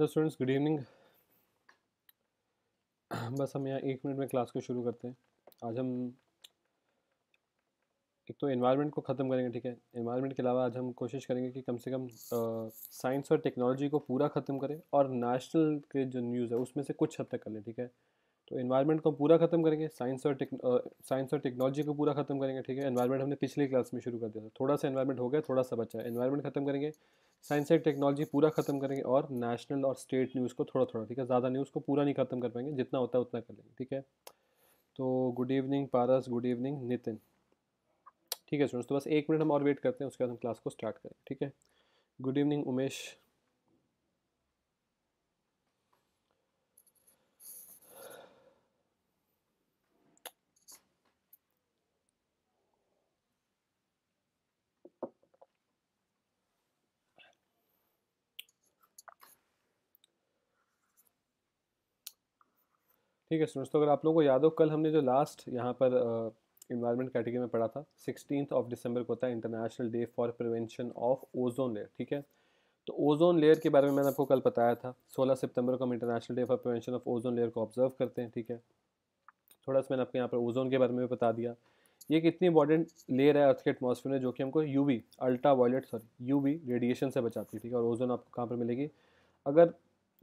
Hello students good evening बस हम यहाँ एक मिनट में क्लास को शुरू करते हैं आज हम एक तो इन्वायरमेंट को ख़त्म करेंगे ठीक है इन्वायरमेंट के अलावा आज हम कोशिश करेंगे कि कम से कम साइंस और टेक्नोलॉजी को पूरा ख़त्म करें और नेशनल के जो न्यूज़ है उसमें से कुछ हद तक कर लें ठीक है तो इन्वायरमेंट को हम पूरा ख़त्म करेंगे साइंस और साइंस और टेक्नोलॉजी को पूरा ख़त्म करेंगे ठीक है इन्वायरमेंट हमने पिछली क्लास में शुरू कर दिया था थोड़ा सा इन्वायरमेंट हो गया थोड़ा सा बचा है इन्वायरमेंट ख़त्म करेंगे साइंस एंड टेक्नोलॉजी पूरा ख़त्म करेंगे और नेशनल और स्टेट न्यूज़ को थोड़ा थोड़ा ठीक है ज़्यादा न्यूज़ को पूरा नहीं ख़त्म कर पाएंगे जितना होता है उतना कर लेंगे ठीक है तो good evening Paras good evening Nitin ठीक है स्टूडेंट्स तो बस एक मिनट हम और वेट करते हैं उसके बाद हम क्लास को स्टार्ट करें ठीक है गुड इवनिंग उमेश ठीक है स्टूडेंट्स तो अगर आप लोगों को याद हो कल हमने जो लास्ट यहाँ पर इन्वायरमेंट कैटेगरी में पढ़ा था सिक्सटीन ऑफ दिसंबर को होता है international day for prevention of ozone layer ठीक है तो ओजोन लेयर के बारे में मैंने आपको कल बताया था 16 सितंबर को हम international day for prevention of ozone layer को ऑब्जर्व करते हैं ठीक है थोड़ा सा मैंने आपके यहाँ पर ओजोन के बारे में भी बता दिया ये कितनी इतनी इंपॉर्टेंट लेयर है अर्थ के एटमॉस्फेयर में जो कि हमको U V ultra violet sorry U V radiation से बचाती है ठीक है और ओजोन आपको कहाँ पर मिलेगी अगर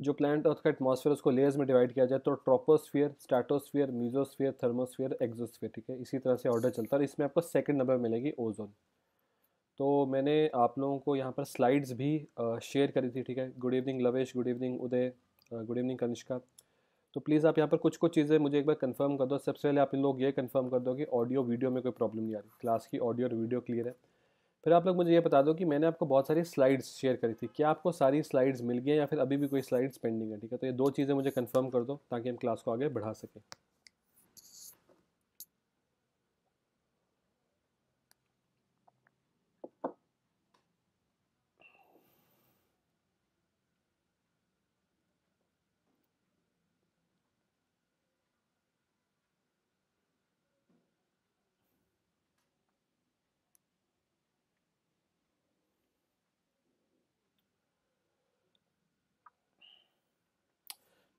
जो प्लानट अर्थ का एटमोसफियर उसको लेयर्स में डिवाइड किया जाए तो troposphere stratosphere mesosphere thermosphere exosphere ठीक है इसी तरह से ऑर्डर चलता है और इसमें आपको सेकंड नंबर मिलेगी ओजोन तो मैंने आप लोगों को यहाँ पर स्लाइड्स भी शेयर करी थी ठीक है good evening Lavesh good evening Uday good evening Kanishka तो प्लीज़ आप यहाँ पर कुछ कुछ चीज़ें मुझे एक बार कंफर्म कर दो सबसे पहले आप लोग ये कंफर्म कर दो कि ऑडियो वीडियो में कोई प्रॉब्लम नहीं आ रही क्लास की ऑडियो और वीडियो क्लियर है फिर आप लोग मुझे ये बता दो कि मैंने आपको बहुत सारी स्लाइड्स शेयर करी थी क्या आपको सारी स्लाइड्स मिल गई हैं या फिर अभी भी कोई स्लाइड्स पेंडिंग है ठीक है तो ये दो चीज़ें मुझे कंफर्म कर दो ताकि हम क्लास को आगे बढ़ा सकें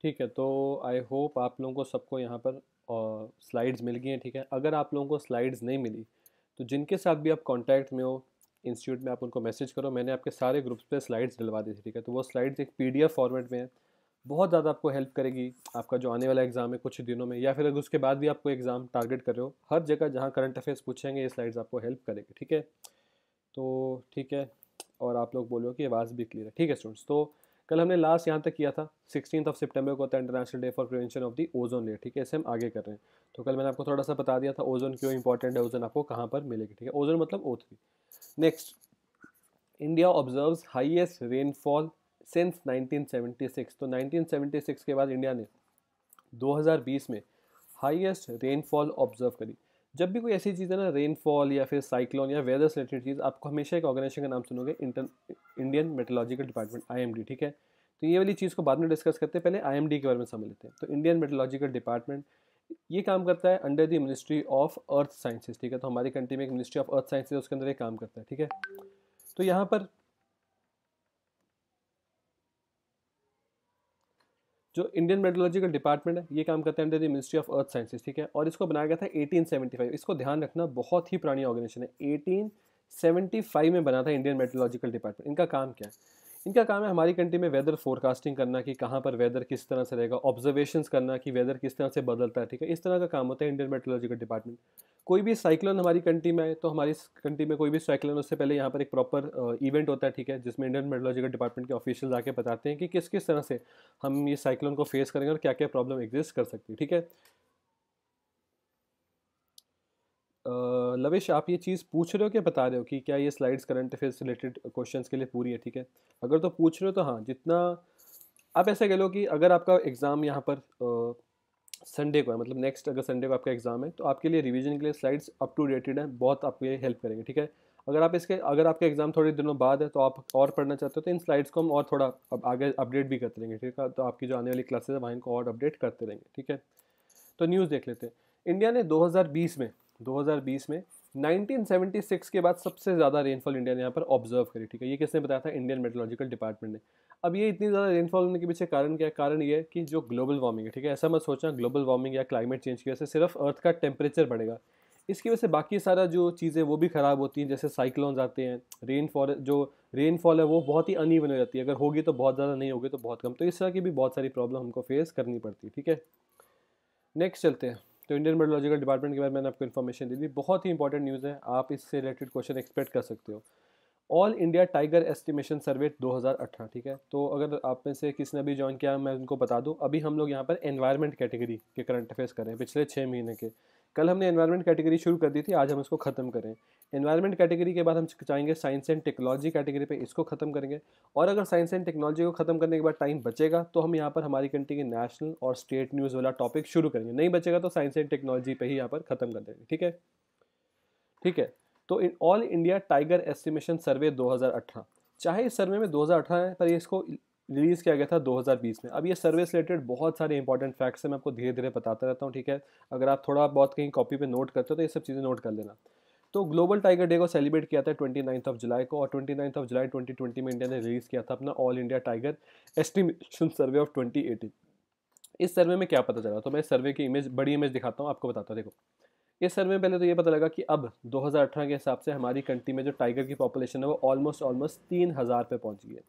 ठीक है तो आई होप आप लोगों को सबको यहाँ पर स्लाइड्स मिल गई हैं ठीक है अगर आप लोगों को स्लाइड्स नहीं मिली तो जिनके साथ भी आप कॉन्टैक्ट में हो इंस्टीट्यूट में आप उनको मैसेज करो मैंने आपके सारे ग्रुप्स पे स्लाइड्स डलवा दी थी ठीक है तो वो स्लाइड्स एक पी फॉर्मेट में है बहुत ज़्यादा आपको हेल्प करेगी आपका जो आने वाला एग्ज़ाम है कुछ दिनों में या फिर अगर उसके बाद भी आपको एग्ज़ाम टारगेट कर रहे हो हर जगह जहाँ करंट अफेयर्स पूछेंगे ये स्लाइड्स आपको हेल्प करेगी ठीक है तो ठीक है और आप लोग बोलो कि आवाज़ भी क्लियर है ठीक है स्टूडेंट्स तो कल हमने लास्ट यहाँ तक किया था सिक्सटीन ऑफ सितंबर को होता international day for prevention of the ozone layer ठीक है इसे हम आगे कर रहे हैं तो कल मैंने आपको थोड़ा सा बता दिया था ओजोन क्यों इंपॉर्टेंट है ओजोन आपको कहाँ पर मिलेगी ठीक है ओजोन मतलब O next India observe highest rainfall since 1976 तो 1976 के बाद इंडिया ने 2020 में हाईएस्ट रेनफॉल ऑब्जर्व करी जब भी कोई ऐसी चीज़ है ना रेनफॉल या फिर साइक्लोन या वेदर रिलेटेड चीज़ आपको हमेशा एक ऑर्गेनाइजेशन का नाम सुनोगे इंटर इंडियन मेटोलॉजिकल डिपार्टमेंट आई ठीक है तो ये वाली चीज़ को बाद में डिस्कस करते हैं पहले आई के बारे में समझ लेते हैं तो इंडियन मेटोलॉजिकल डिपार्टमेंट ये काम करता है under the ministry of earth sciences ठीक है तो हमारी कंट्री में एक मिनिस्ट्री ऑफ अर्थ साइंसेज उसके अंदर ये काम करता है ठीक है तो यहाँ पर जो इंडियन मेडोलॉजिकल डिपार्टमेंट है ये काम करता है under the ministry of earth sciences ठीक है और इसको बनाया गया था 1875 इसको ध्यान रखना बहुत ही पुरानी ऑर्गेनाइजेशन है 1875 में बना था इंडियन मेडोलॉजिकल डिपार्टमेंट इनका काम क्या है इनका काम है हमारी कंट्री में वेदर फोरकास्टिंग करना कि कहाँ पर वेदर किस तरह से रहेगा ऑब्जर्वेशन करना कि वेदर किस तरह से बदलता है ठीक है इस तरह का काम होता है इंडियन मेट्रोलॉजिकल डिपार्टमेंट कोई भी साइक्लोन हमारी कंट्री में आए तो हमारी कंट्री में कोई भी साइक्लोन उससे पहले यहाँ पर एक प्रॉपर इवेंट होता है ठीक है जिसमें इंडियन मेट्रोलॉजिकल डिपार्टमेंट के ऑफिशियल आके बताते हैं कि किस किस तरह से हम ये साइक्लोन को फेस करेंगे और क्या क्या प्रॉब्लम एग्जिस्ट कर सकती है ठीक है लवेश आप ये चीज़ पूछ रहे हो कि बता रहे हो कि क्या ये स्लाइड्स करंट अफेयर से रिलेटेड क्वेश्चन के लिए पूरी है ठीक है अगर तो पूछ रहे हो तो हाँ जितना आप ऐसा कह लो कि अगर आपका एग्ज़ाम यहाँ पर संडे को है मतलब नेक्स्ट अगर संडे को आपका एग्ज़ाम है तो आपके लिए रिवीजन के लिए स्लाइड्स अप टू डेटेड हैं बहुत आपके हेल्प करेंगे ठीक है अगर आप इसके अगर आपका एग्ज़ाम थोड़े दिनों बाद है तो आप और पढ़ना चाहते हो तो इन स्लाइड्स को हम और थोड़ा अब आगे अपडेट भी करते रहेंगे ठीक है तो आपकी जो आने वाली क्लासेस है वहाँ इनको और अपडेट करते रहेंगे ठीक है तो न्यूज़ देख लेते हैं इंडिया ने दो में 2020 में 1976 के बाद सबसे ज़्यादा रेनफॉल इंडिया ने यहाँ पर ऑब्जर्व करी ठीक है ये किसने बताया था इंडियन मेट्रोलॉजिकल डिपार्टमेंट ने अब ये इतनी ज़्यादा रेनफॉल होने के पीछे कारण क्या है कारण ये है कि जो ग्लोबल वार्मिंग है ठीक है ऐसा मत सोचना ग्लोबल वार्मिंग या क्लाइमेट चेंज की वजह से सिर्फ अर्थ का टेम्परेचर बढ़ेगा इसकी वजह से बाकी सारा जो चीज़ें वो भी ख़राब होती हैं जैसे साइक्लोन्स आते हैं रेनफॉल जो रेनफॉल है वो बहुत ही अनइवन हो जाती है अगर होगी तो बहुत ज़्यादा नहीं होगी तो बहुत कम तो इस तरह की भी बहुत सारी प्रॉब्लम हमको फेस करनी पड़ती है ठीक है नेक्स्ट चलते हैं तो इंडियन मेडोलॉजिकल डिपार्टमेंट के बारे में मैंने आपको इन्फॉर्मेशन दी थी बहुत ही इंपॉर्टेंट न्यूज़ है आप इससे रिलेटेड क्वेश्चन एक्सपेक्ट कर सकते हो all India tiger estimation survey 2018 ठीक है तो अगर आप में से किसने अभी ज्वाइन किया मैं उनको बता दूँ अभी हम लोग यहाँ पर एनवायरमेंट कैटेगरी के करंट अफेयर्स कर रहे हैं पिछले छः महीने के कल हमने एनवायरनमेंट कैटेगरी शुरू कर दी थी आज हम इसको ख़त्म करें एनवायरनमेंट कैटेगरी के बाद हम चाहेंगे साइंस एंड टेक्नोलॉजी कैटेगरी पे इसको ख़त्म करेंगे और अगर साइंस एंड टेक्नोलॉजी को ख़त्म करने के बाद टाइम बचेगा तो हम यहाँ पर हमारी कंट्री के नेशनल और स्टेट न्यूज़ वाला टॉपिक शुरू करेंगे नहीं बचेगा तो साइंस एंड टेक्नोलॉजी पर ही यहाँ पर ख़त्म कर देंगे ठीक है ठीक है तो in all India tiger estimation survey दो चाहे इस सर्वे में दो है पर इसको रिलीज़ किया गया था 2020 में अब ये सर्वे रिलेटेड बहुत सारे इंपॉर्टेंट फैक्ट्स हैं मैं आपको धीरे धीरे बताता रहता हूँ ठीक है अगर आप थोड़ा बहुत कहीं कॉपी पे नोट करते हो तो ये सब चीज़ें नोट कर लेना तो ग्लोबल टाइगर डे को सेलिब्रेट किया था ट्वेंटी ऑफ जुलाई को और twenty ninth of July twenty twenty में इंडिया ने रिलीज़ किया था अपना all India tiger estimation survey of twenty इस सर्वे में क्या पता चला तो मैं सर्वे की इमेज बड़ी इमेज दिखाता हूँ आपको बताता हूँ देखो इस सर्वे में पहले तो ये पता लगा कि अब 2018 के हिसाब से हमारी कंट्री में जो टाइगर की पॉपुलेशन है वो ऑलमोस्ट ऑलमोस्ट तीन हज़ार पे पहुँच गई है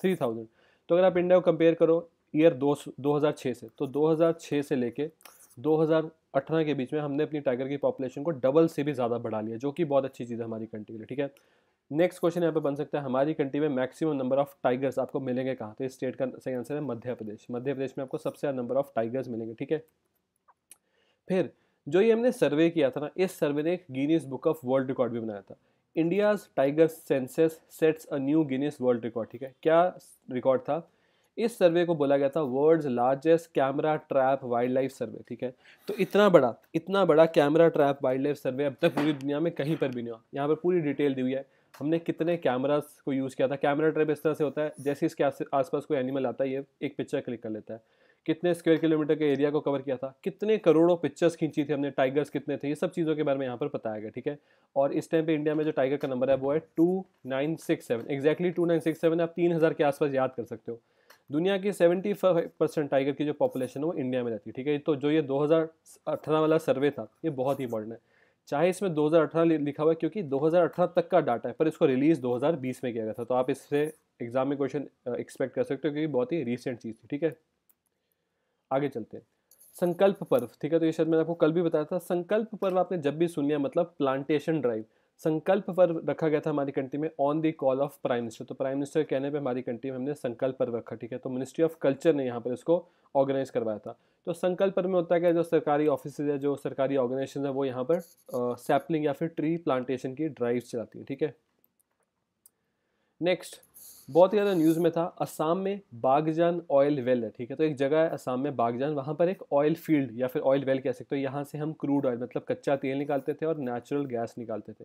थ्री थाउजेंड तो अगर आप इंडिया को कंपेयर करो ईयर दो से तो 2006 से लेके 2018 के बीच में हमने अपनी टाइगर की पॉपुलेशन को डबल से भी ज़्यादा बढ़ा लिया जो कि बहुत अच्छी चीज़ है हमारी कंट्री के लिए ठीक है नेक्स्ट क्वेश्चन यहाँ पे बन सकता है हमारी कंट्री में मैक्सिमम नंबर ऑफ टाइगर्स आपको मिलेंगे कहाँ तो इस स्टेट का सही आंसर है मध्य प्रदेश मध्य प्रदेश में आपको सबसे ज़्यादा नंबर ऑफ टाइगर्स मिलेंगे ठीक है फिर जो ये हमने सर्वे किया था ना इस सर्वे ने एक Guinness book of world record भी बनाया था India's tiger census sets a new Guinness world record ठीक है क्या रिकॉर्ड था इस सर्वे को बोला गया था world largest camera trap wildlife survey ठीक है तो इतना बड़ा इतना बड़ा camera trap wildlife survey अब तक पूरी दुनिया में कहीं पर भी नहीं हुआ यहाँ पर पूरी डिटेल दी हुई है हमने कितने कैमराज को यूज़ किया था कैमरा ट्रैप इस तरह से होता है जैसे इसके आसपास कोई एनिमल आता है ये एक पिक्चर क्लिक कर लेता है कितने स्क्वायर किलोमीटर के एरिया को कवर किया था कितने करोड़ों पिक्चर्स खींची थी हमने टाइगर्स कितने थे ये सब चीज़ों के बारे में यहाँ पर बताया गया ठीक है और इस टाइम पे इंडिया में जो टाइगर का नंबर है वो है two nine six seven exactly two nine six seven आप तीन हज़ार के आसपास याद कर सकते हो दुनिया की सेवेंटी फाइव परसेंट टाइगर की जो पॉपुलेशन है वो इंडिया में रहती है ठीक है तो जो ये दो हज़ार अठारह वाला सर्वे था ये बहुत ही इंपॉर्टेंट है चाहे इसमें अठारह लिखा हुआ है क्योंकि अठारह तक का डाटा है पर इसको रिलीज़ बीस में किया गया था तो आप इससे एग्जाम में क्वेश्चन एक्सपेक्ट कर सकते हो क्योंकि बहुत ही रिसेंट चीज़ थी ठीक है आगे चलते हैं संकल्प पर्व ठीक है तो ये शायद मैंने आपको कल भी बताया था संकल्प पर्व आपने जब भी सुन लिया मतलब प्लांटेशन ड्राइव संकल्प पर्व रखा गया था हमारी कंट्री में on the call of prime minister तो प्राइम मिनिस्टर कहने पे हमारी कंट्री में हमने संकल्प पर्व रखा ठीक है तो मिनिस्ट्री ऑफ कल्चर ने यहाँ पर इसको ऑर्गेनाइज करवाया था तो संकल्प पर्व में होता है क्या जो सरकारी ऑफिस है जो सरकारी ऑर्गेनाइजेशन है वो यहाँ पर सैपलिंग या फिर ट्री प्लांटेशन की ड्राइव चलाती है ठीक है नेक्स्ट बहुत ही ज़्यादा न्यूज़ में था असम में बागजान ऑयल वेल है ठीक है तो एक जगह है असम में बागजान वहाँ पर एक ऑयल फील्ड या फिर ऑयल वेल कह सकते हो यहाँ से हम क्रूड ऑयल मतलब कच्चा तेल निकालते थे और नेचुरल गैस निकालते थे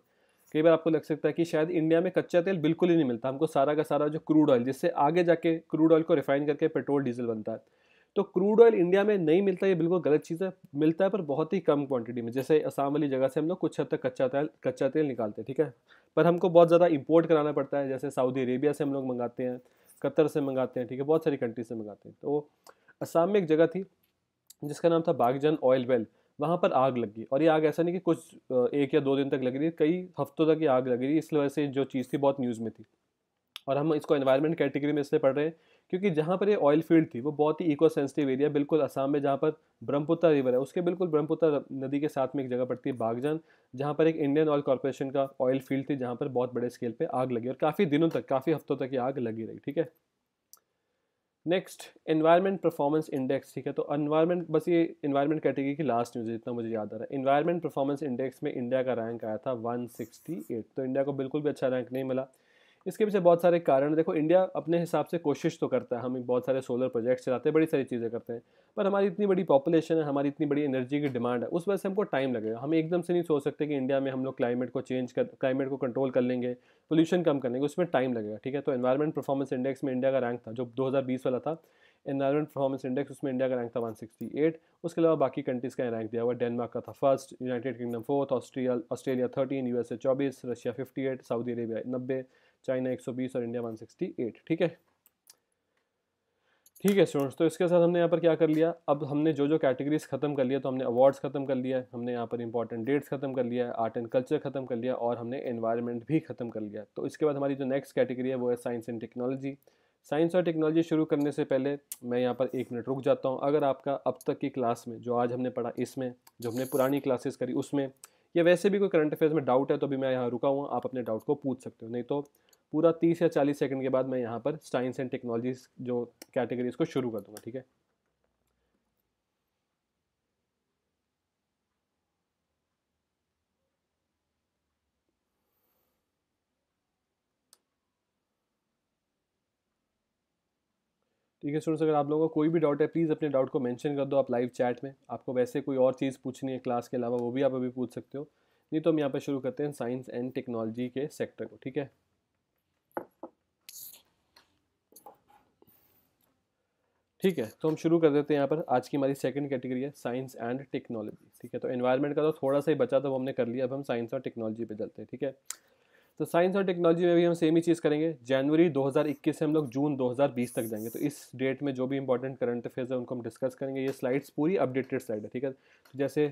कई बार आपको लग सकता है कि शायद इंडिया में कच्चा तेल बिल्कुल ही नहीं मिलता हमको सारा का सारा जो क्रूड ऑयल जिससे आगे जाके क्रूड ऑयल को रिफाइन करके पेट्रोल डीजल बनता है तो क्रूड ऑयल इंडिया में नहीं मिलता ये बिल्कुल गलत चीज़ है मिलता है पर बहुत ही कम क्वांटिटी में जैसे असम वाली जगह से हम लोग कुछ हद तक कच्चा तेल कच्चा तेल निकालते हैं ठीक है पर हमको बहुत ज़्यादा इम्पोर्ट कराना पड़ता है जैसे सऊदी अरेबिया से हम लोग मंगाते हैं कतर से मंगाते हैं ठीक है बहुत सारी कंट्री से मंगाते हैं तो असम में एक जगह थी जिसका नाम था बागजन ऑयल वेल वहाँ पर आग लग गई और ये आग ऐसा नहीं कि कुछ एक या दो दिन तक लग रही है कई हफ्तों तक ये आग लग रही है इस वजह से जो चीज़ थी बहुत न्यूज़ में थी और हम इसको एनवायरनमेंट कैटेगरी में इसलिए पढ़ रहे हैं क्योंकि जहाँ पर ये ऑयल फील्ड थी वो बहुत ही इको सेंसिटिव एरिया बिल्कुल असम में जहाँ पर ब्रह्मपुत्र रिवर है उसके बिल्कुल ब्रह्मपुत्र नदी के साथ में एक जगह पड़ती है बागजान जहाँ पर एक इंडियन ऑयल कॉरपोरेशन का ऑयल फील्ड थी जहाँ पर बहुत बड़े स्केल पर आग लगी और काफ़ी दिनों तक काफ़ी हफ्तों तक ये आग लगी रही ठीक है नेक्स्ट एनवायरमेंट परफॉर्मेंस इंडेक्स ठीक है तो एनवायरमेंट बस ये एनवायरमेंट कैटेगरी की लास्ट न्यूज़ है जितना मुझे याद आ रहा है एनवायरमेंट परफॉर्मेंस इंडेक्स में इंडिया का रैंक आया था 168 तो इंडिया को बिल्कुल भी अच्छा रैंक नहीं मिला इसके पीछे बहुत सारे कारण देखो इंडिया अपने हिसाब से कोशिश तो करता है हम बहुत सारे सोलर प्रोजेक्ट्स चलाते हैं बड़ी सारी चीज़ें करते हैं पर हमारी इतनी बड़ी पॉपुलेशन है हमारी इतनी बड़ी एनर्जी की डिमांड है उस वजह से हमको टाइम लगेगा हम एकदम से नहीं सोच सकते कि इंडिया में हम लोग क्लाइमेट को चेंज कर क्लाइमेट को कंट्रोल कर लेंगे पोल्यूशन कम कर लेंगे उसमें टाइम लगेगा ठीक है तो एनवायरमेंट परफॉर्मेंस इंडेक्स में इंडिया का रैंक था जो दो वाला था एनवायरमेंट परफॉर्मेंस इंडेक्स उसमें इंडिया का रैंक था 168 उसके अलावा बाकी कंट्रीज़ का रैंक दिया हुआ डेनमार्क का था first United Kingdom fourth Austria Australia thirteen USA चौबीस रशिया 58 सऊदी अरेबिया नब्बे चाइना 120 और इंडिया 168 ठीक है ठीक है स्टूडेंट्स तो इसके साथ हमने यहाँ पर क्या कर लिया अब हमने जो जो कैटेगरीज खत्म कर लिया तो हमने अवार्ड्स खत्म कर लिया हमने यहाँ पर इंपॉर्टेंट डेट्स खत्म कर लिया आर्ट एंड कल्चर खत्म कर लिया और हमने एनवायरनमेंट भी खत्म कर लिया तो इसके बाद हमारी जो नेक्स्ट कैटेगरी है वो है साइंस एंड टेक्नोलॉजी साइंस और टेक्नोलॉजी शुरू करने से पहले मैं यहाँ पर एक मिनट रुक जाता हूँ अगर आपका अब तक की क्लास में जो आज हमने पढ़ा इसमें जो हमने पुरानी क्लासेस करी उसमें या वैसे भी कोई करंट अफेयर्स में डाउट है तो अभी मैं यहाँ रुका हुआ आप अपने डाउट को पूछ सकते हो नहीं तो पूरा तीस या चालीस सेकंड के बाद मैं यहाँ पर साइंस एंड टेक्नोलॉजी जो कैटेगरी इसको शुरू कर दूंगा ठीक है ठीक है स्टूडेंट्स अगर आप लोगों को कोई भी डाउट है प्लीज़ अपने डाउट को मेंशन कर दो आप लाइव चैट में आपको वैसे कोई और चीज़ पूछनी है क्लास के अलावा वो भी आप अभी पूछ सकते हो नहीं तो हम यहाँ पर शुरू करते हैं साइंस एंड टेक्नोलॉजी के सेक्टर को ठीक है ठीक है तो हम शुरू कर देते हैं यहाँ पर आज की हमारी सेकंड कैटेगरी है साइंस एंड टेक्नोलॉजी ठीक है तो एनवायरनमेंट का तो थोड़ा सा ही बचा तो वो हमने कर लिया अब हम साइंस और टेक्नोलॉजी पे चलते हैं ठीक है तो साइंस और टेक्नोलॉजी में भी हम सेम ही चीज़ करेंगे जनवरी 2021 से हम लोग जून 2020 तक जाएंगे तो इस डेट में जो भी इंपॉर्टेंट करंट अफेयर्स है उनको हम डिस्कस करेंगे ये स्लाइड्स पूरी अपडेटेड स्लाइड है ठीक है तो जैसे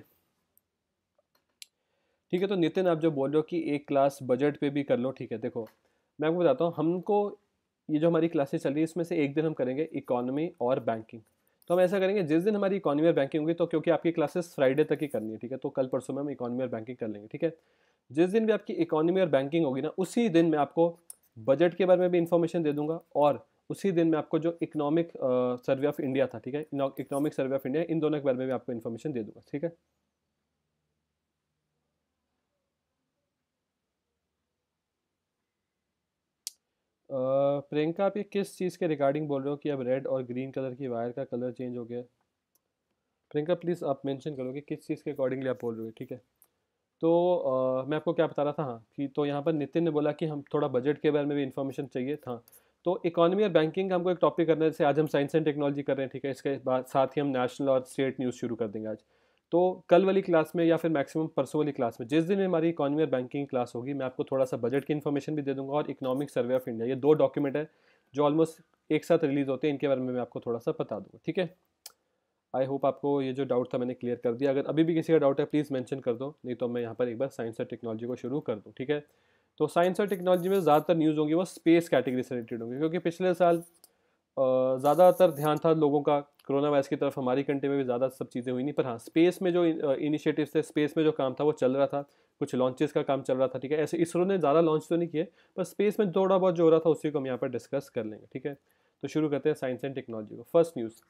ठीक है तो नितिन आप जो बोल रहे हो कि एक क्लास बजट पर भी कर लो ठीक है देखो मैं आपको बताता हूँ हमको ये जो हमारी क्लासेस चल रही है इसमें से एक दिन हम करेंगे इकोनॉमी और बैंकिंग तो हम ऐसा करेंगे जिस दिन हमारी इकोनॉमी और बैंकिंग होगी तो क्योंकि आपकी क्लासेस फ्राइडे तक ही करनी है ठीक है तो कल परसों में हम इकोनॉमी और बैंकिंग कर लेंगे ठीक है जिस दिन भी आपकी इकोनॉमी और बैंकिंग होगी ना उसी दिन मैं आपको बजट के बारे में भी इन्फॉर्मेशन दे दूंगा और उसी दिन मैं आपको जो इकोनॉमिक सर्वे ऑफ इंडिया था ठीक है इकोनॉमिक सर्वे ऑफ इंडिया इन दोनों के बारे में भी आपको इन्फॉर्मेशन दे दूंगा ठीक है प्रियंका आप ये किस चीज़ के रिगार्डिंग बोल रहे हो कि अब रेड और ग्रीन कलर की वायर का कलर चेंज हो गया प्रियंका प्लीज़ आप मेंशन करो कि किस चीज़ के अकॉर्डिंगली आप बोल रहे हो ठीक है तो आ, मैं आपको क्या बता रहा था हाँ कि तो यहाँ पर नितिन ने बोला कि हम थोड़ा बजट के बारे में भी इन्फॉर्मेशन चाहिए था तो इकोनॉमी और बैंकिंग का हमको एक टॉपिक करना है जैसे आज हम साइंस एंड टेक्नोलॉजी कर रहे हैं ठीक है इसके बाद साथ ही हम नेशनल और स्टेट न्यूज़ शुरू कर देंगे आज तो कल वाली क्लास में या फिर मैक्सिमम परसों वाली क्लास में जिस दिन में हमारी इकॉनमी और बैंकिंग क्लास होगी मैं आपको थोड़ा सा बजट की इन्फॉर्मेशन भी दे दूंगा और इकोनॉमिक सर्वे ऑफ इंडिया ये दो डॉक्यूमेंट है जो ऑलमोस्ट एक साथ रिलीज़ होते हैं इनके बारे में मैं आपको थोड़ा सा बता दूँगा ठीक है आई होप आपको ये जो डाउट था मैंने क्लियर कर दिया अगर अभी भी किसी का डाउट है प्लीज़ मैंशन कर दो नहीं तो मैं यहाँ पर एक बार साइंस और टेक्नोलॉजी को शुरू कर दूँ ठीक है तो साइंस और टेक्नोलॉजी में ज़्यादातर न्यूज़ होंगी वो स्पेस कैटेगरी से रिलेटेड होंगी क्योंकि पिछले साल ज़्यादातर ध्यान था लोगों का कोरोना वायरस की तरफ हमारी कंट्री में भी ज़्यादा सब चीज़ें हुई नहीं पर हाँ स्पेस में जो इनिशिएटिव थे स्पेस में जो काम था वो चल रहा था कुछ लॉन्चेस का काम चल रहा था ठीक है ऐसे इसरो ने ज़्यादा लॉन्च तो नहीं किए पर स्पेस में थोड़ा बहुत जो हो रहा था उसी को हम यहाँ पर डिस्कस कर लेंगे ठीक है तो शुरू करते हैं साइंस एंड टेक्नोलॉजी को फर्स्ट न्यूज़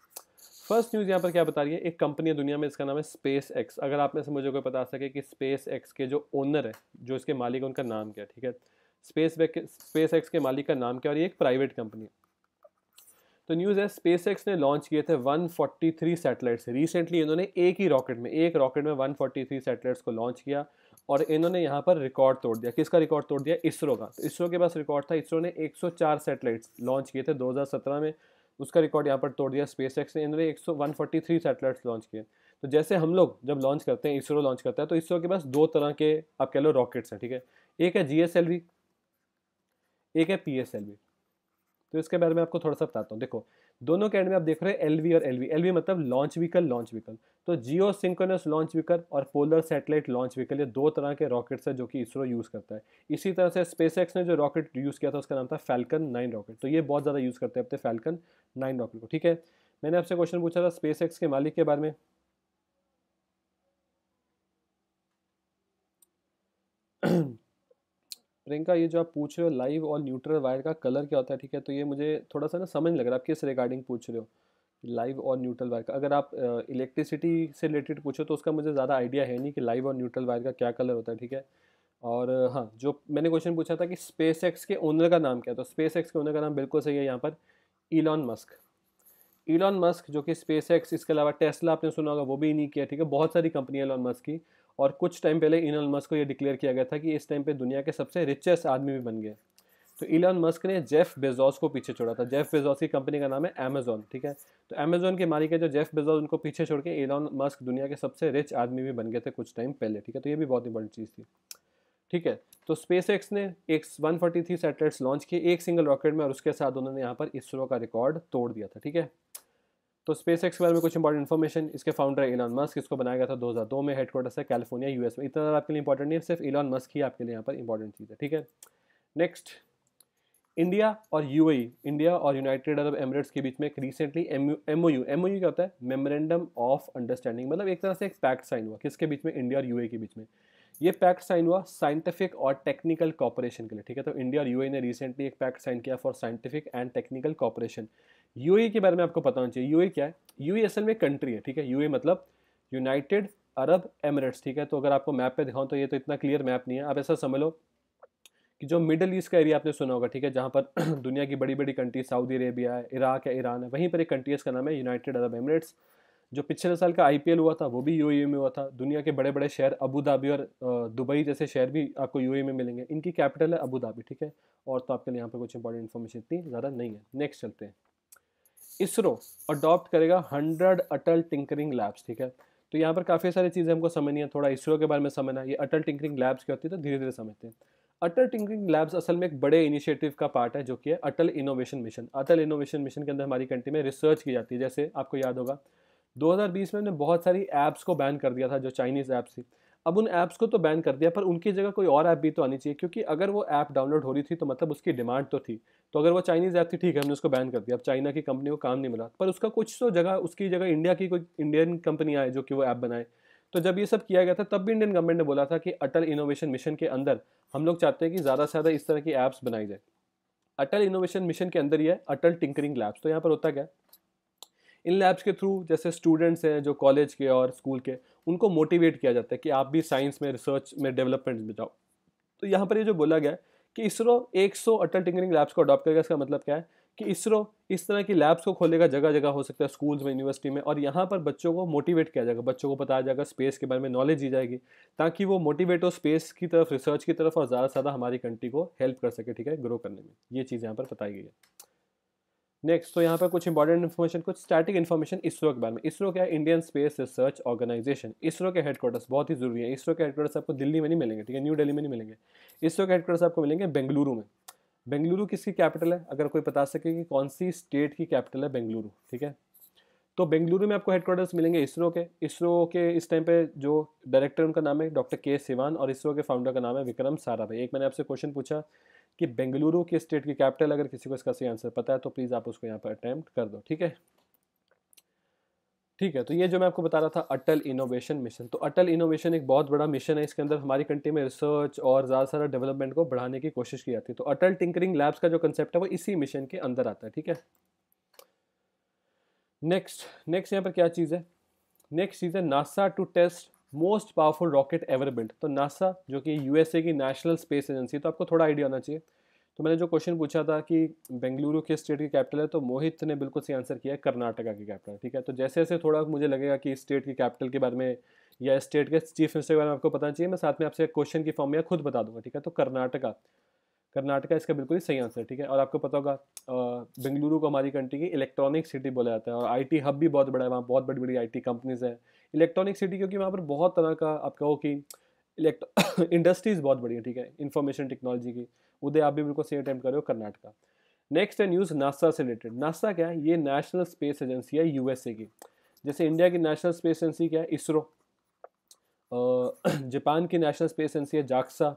फर्स्ट न्यूज़ यहाँ पर क्या बता रही है एक कंपनी है दुनिया में इसका नाम है स्पेस एक्स अगर आप में से मुझे कोई बता सके कि स्पेस एक्स के जो ओनर है जो इसके मालिक है उनका नाम क्या है ठीक है स्पेस स्पेस एक्स के मालिक का नाम क्या और ये एक प्राइवेट कंपनी है तो न्यूज़ है स्पेस ने लॉन्च किए थे 143 सैटेलाइट्स रिसेंटली इन्होंने एक ही रॉकेट में एक रॉकेट में 143 सैटेलाइट्स को लॉन्च किया और इन्होंने यहाँ पर रिकॉर्ड तोड़ दिया किसका रिकॉर्ड तोड़ दिया इसरो का तो इसरो के पास रिकॉर्ड था इसरो ने 104 सैटेलाइट्स लॉन्च किए थे 2017 में उसका रिकॉर्ड यहाँ पर तोड़ दिया स्पेस ने इन्होंने एक सौ सैटेलाइट्स लॉन्च किए तो जैसे हम लोग जब लॉन्च करते हैं इसरो लॉन्च करता है तो इसरो के पास दो तरह के आप कह लो रॉकेट्स हैं ठीक है एक है जी एक है पी तो इसके बारे में आपको थोड़ा सा बताता हूँ देखो दोनों के एंड में आप देख रहे हैं एल और एल वी मतलब लॉन्च व्हीकल लॉन्च व्हीकल तो जियो सिंकोनस लॉन्च व्हीकल और पोलर सैटेलाइट लॉन्च व्हीकल ये दो तरह के रॉकेट्स है जो कि इसरो यूज़ करता है इसी तरह से स्पेस ने जो रॉकेट यूज़ किया था उसका नाम था फैल्कन नाइन रॉकेट तो ये बहुत ज़्यादा यूज़ करते हैं अपने फैल्कन नाइन रॉकेट को ठीक है मैंने आपसे क्वेश्चन पूछा था स्पेस के मालिक के बारे में प्रियंका ये जो आप पूछ रहे हो लाइव और न्यूट्रल वायर का कलर क्या होता है ठीक है तो ये मुझे थोड़ा सा ना समझ लग रहा है आप किस रिगार्डिंग पूछ रहे हो लाइव और न्यूट्रल वायर का अगर आप इलेक्ट्रिसिटी uh, से रिलेटेड पूछो तो उसका मुझे ज़्यादा आइडिया है नहीं कि लाइव और न्यूट्रल वायर का क्या कलर होता है ठीक है और हाँ जो मैंने क्वेश्चन पूछा था कि स्पेस एक्स के ओनर का नाम क्या है तो स्पेस एक्स के ओनर का नाम बिल्कुल सही है यहाँ पर इलॉन मस्क इलॉन मस्क जो कि स्पेस एक्स इसके अलावा टेस्ला आपने सुना होगा वो भी नहीं किया ठीक है बहुत सारी कंपनी इलॉन मस्क की और कुछ टाइम पहले इलन मस्क को ये डिक्लेयर किया गया था कि इस टाइम पे दुनिया के सबसे रिचेस्ट आदमी भी बन गए तो इलन मस्क ने जेफ बेजोस को पीछे छोड़ा था जेफ बेजोस की कंपनी का नाम है अमेजोन ठीक है तो अमेजोन के मालिक है जो जेफ बेजोस उनको पीछे छोड़ के इलान मस्क दुनिया के सबसे रिच आदमी भी बन गए थे कुछ टाइम पहले ठीक है तो ये भी बहुत इंपॉर्टेंट चीज़ थी ठीक है तो स्पेस एक्स ने एक one forty three satellites launch किए एक सिंगल रॉकेट में और उसके साथ उन्होंने यहाँ पर इसरो का रिकॉर्ड तोड़ दिया था ठीक है तो स्पेस एक्स के बारे में कुछ इंपॉर्टेंट इन्फॉर्मेशन इसके फाउंडर है इलॉन मस्क इसको बनाया गया था 2002 में हेडक्वार्टर्स है कैलिफोर्निया यूएस में इतना आपके लिए इंपॉर्टेंट नहीं है सिर्फ इलॉन मस्क ही आपके लिए यहाँ पर इंपॉर्टेंट चीज़ है ठीक है नेक्स्ट इंडिया और यूएई इंडिया e। और यूनाइटेड अरब एमरेट्स के बीच में एक recently M O U M क्या होता है मेमोरेंडम ऑफ अंडरस्टैंडिंग मतलब एक तरह से एक पैक्ट साइन हुआ किसके बीच में इंडिया और यूएई e के बीच में ये पैक्ट साइन हुआ साइंटिफिक और टेक्निकल कॉपरेशन के लिए ठीक है तो इंडिया और यूएई e ने रिसेंटली एक पैक्ट साइन किया for scientific and technical cooperation UA के बारे में आपको पता होना चाहिए यूए क्या है यूए असल में कंट्री है ठीक है यूए मतलब यूनाइटेड अरब एमिरेट्स ठीक है तो अगर आपको मैप पे दिखाऊं तो ये तो इतना क्लियर मैप नहीं है आप ऐसा समझ लो कि जो मिडल ईस्ट का एरिया आपने सुना होगा ठीक है जहाँ पर दुनिया की बड़ी बड़ी कंट्री सऊदी अरेबिया है इराक है ईरान है वहीं पर एक कंट्री इसका नाम है यूनाइटेड अरब एमिरेट्स जो पिछले साल का आईपीएल हुआ था वो भी यूएई में हुआ था दुनिया के बड़े बड़े शहर अबू धाबी और दुबई जैसे शहर भी आपको यूएई में मिलेंगे इनकी कैपिटल है अबू धाबी ठीक है और तो आपके लिए यहाँ पर कुछ इंपॉर्टेंट इन्फॉर्मेशन इतनी ज़्यादा नहीं है नेक्स्ट चलते हैं इसरो अडॉप्ट करेगा हंड्रेड अटल टिंकरिंग लैब्स ठीक है तो यहाँ पर काफ़ी सारी चीज़ें हमको समझनी है थोड़ा इसरो के बारे में समझना ये अटल टिंकरिंग लैब्स क्या होती है तो धीरे धीरे समझते हैं अटल टिंकरिंग लैब्स असल में एक बड़े इनिशिएटिव का पार्ट है जो कि है Atal innovation mission Atal innovation mission के अंदर हमारी कंट्री में रिसर्च की जाती है जैसे आपको याद होगा 2020 में हमने बहुत सारी ऐप्स को बैन कर दिया था जो चाइनीज़ ऐप्स थी अब उन ऐप्स को तो बैन कर दिया पर उनकी जगह कोई और ऐप भी तो आनी चाहिए क्योंकि अगर वो ऐप डाउनलोड हो रही थी तो मतलब उसकी डिमांड तो थी तो अगर वो चाइनीज़ ऐप थी ठीक है हमने उसको बैन कर दिया अब चाइना की कंपनी को काम नहीं मिला पर उसका कुछ तो जगह उसकी जगह इंडिया की कोई इंडियन कंपनी आए जो कि वो ऐप बनाए तो जब ये सब किया गया था तब भी इंडियन गवर्नमेंट ने बोला था कि अटल इनोवेशन मिशन के अंदर हम लोग चाहते हैं कि ज़्यादा से ज़्यादा इस तरह की ऐप्स बनाई जाए अटल इनोवेशन मिशन के अंदर ही है अटल टिंकरिंग लैब्स तो यहाँ पर होता क्या इन लैब्स के थ्रू जैसे स्टूडेंट्स हैं जो कॉलेज के और स्कूल के उनको मोटिवेट किया जाता है कि आप भी साइंस में रिसर्च में डेवलपमेंट में जाओ तो यहाँ पर ये यह जो बोला गया कि इसरो 100 अटल टिंकरिंग लैब्स को अडॉप्ट करेगा इसका मतलब क्या है कि इसरो इस तरह की लैब्स को खोलेगा जगह जगह हो सकता है स्कूल्स में यूनिवर्सिटी में और यहाँ पर बच्चों को मोटिवेट किया जाएगा बच्चों को बताया जाएगा स्पेस के बारे में नॉलेज दी जाएगी ताकि वो मोटिवेट हो स्पेस की तरफ रिसर्च की तरफ और ज़्यादा से ज़्यादा हमारी कंट्री को हेल्प कर सके ठीक है ग्रो करने में ये चीज़ यहाँ पर बताई गई है नेक्स्ट तो यहाँ पर कुछ इंपॉर्टेंट इन्फॉर्मेशन कुछ स्टैटिक इन्फॉर्मेशन इसरो के बारे में इसरो क्या है Indian space research organisation ISRO के हेडक्वार्टर्स बहुत ही जरूरी है इसरो के हेडक्वार्टर्स आपको दिल्ली में नहीं मिलेंगे ठीक है न्यू दिल्ली में नहीं मिलेंगे इसरो के हेडक्वार्टर्स आपको मिलेंगे बेंगलुरु में बेंगलुरु किसकी कैपिटल है अगर कोई बता सके कि कौन सी स्टेट की कैपिटल है बेंगलुरु ठीक है तो बेंगलुरु में आपको हेडक्वार्टर्स मिलेंगे इसरो के इसरो के इस टाइम पे जो डायरेक्टर उनका नाम है डॉक्टर के सिवान और इसरो के फाउंडर का नाम है विक्रम भाई एक मैंने आपसे क्वेश्चन पूछा कि बेंगलुरु की स्टेट की कैपिटल अगर किसी को इसका सही आंसर पता है तो प्लीज़ आप उसको यहाँ पर अटैम्प्ट कर दो ठीक है ठीक है तो ये जो मैं आपको बता रहा था अटल इनोवेशन मिशन तो अटल इनोवेशन एक बहुत बड़ा मिशन है इसके अंदर हमारी कंट्री में रिसर्च और ज़्यादा सारा डेवलपमेंट को बढ़ाने की कोशिश की जाती है तो अटल टिंकरिंग लैब्स का जो कंसेप्ट है वो इसी मिशन के अंदर आता है ठीक है नेक्स्ट नेक्स्ट यहाँ पर क्या चीज़ है नेक्स्ट चीज़ है NASA to test most powerful rocket ever built तो नासा जो कि यूएसए की नेशनल स्पेस एजेंसी है तो आपको थोड़ा आइडिया होना चाहिए तो मैंने जो क्वेश्चन पूछा था कि बेंगलुरु किस स्टेट की कैपिटल है तो मोहित ने बिल्कुल सही आंसर किया है कर्नाटका की कैपिटल ठीक है तो जैसे जैसे थोड़ा मुझे लगेगा कि स्टेट की कैपिटल के बारे में या स्टेट के चीफ मिनिस्टर के बारे में आपको पता चाहिए मैं साथ में आपसे क्वेश्चन की फॉर्म में खुद बता दूंगा ठीक है तो कर्नाटका कर्नाटका इसका बिल्कुल ही सही आंसर है ठीक है और आपको पता होगा बेंगलुरु को हमारी कंट्री की इलेक्ट्रॉनिक सिटी बोला जाता है और आईटी हब भी बहुत बड़ा है वहाँ बहुत बड़ी बड़ी आईटी कंपनीज हैं इलेक्ट्रॉनिक सिटी क्योंकि वहाँ पर बहुत तरह का आप कहो कि इलेक्ट्रो इंडस्ट्रीज़ बहुत बड़ी है ठीक है इन्फॉर्मेशन टेक्नोलॉजी की उदय आप भी बिल्कुल सही अटैम्प्ट कर रहे हो कर्नाटका नेक्स्ट है न्यूज़ नासा से रिलेटेड नासा क्या है ये नेशनल स्पेस एजेंसी है यू की जैसे इंडिया की नेशनल स्पेस एजेंसी क्या है इसरो जापान की नेशनल स्पेस एजेंसी है जाक्सा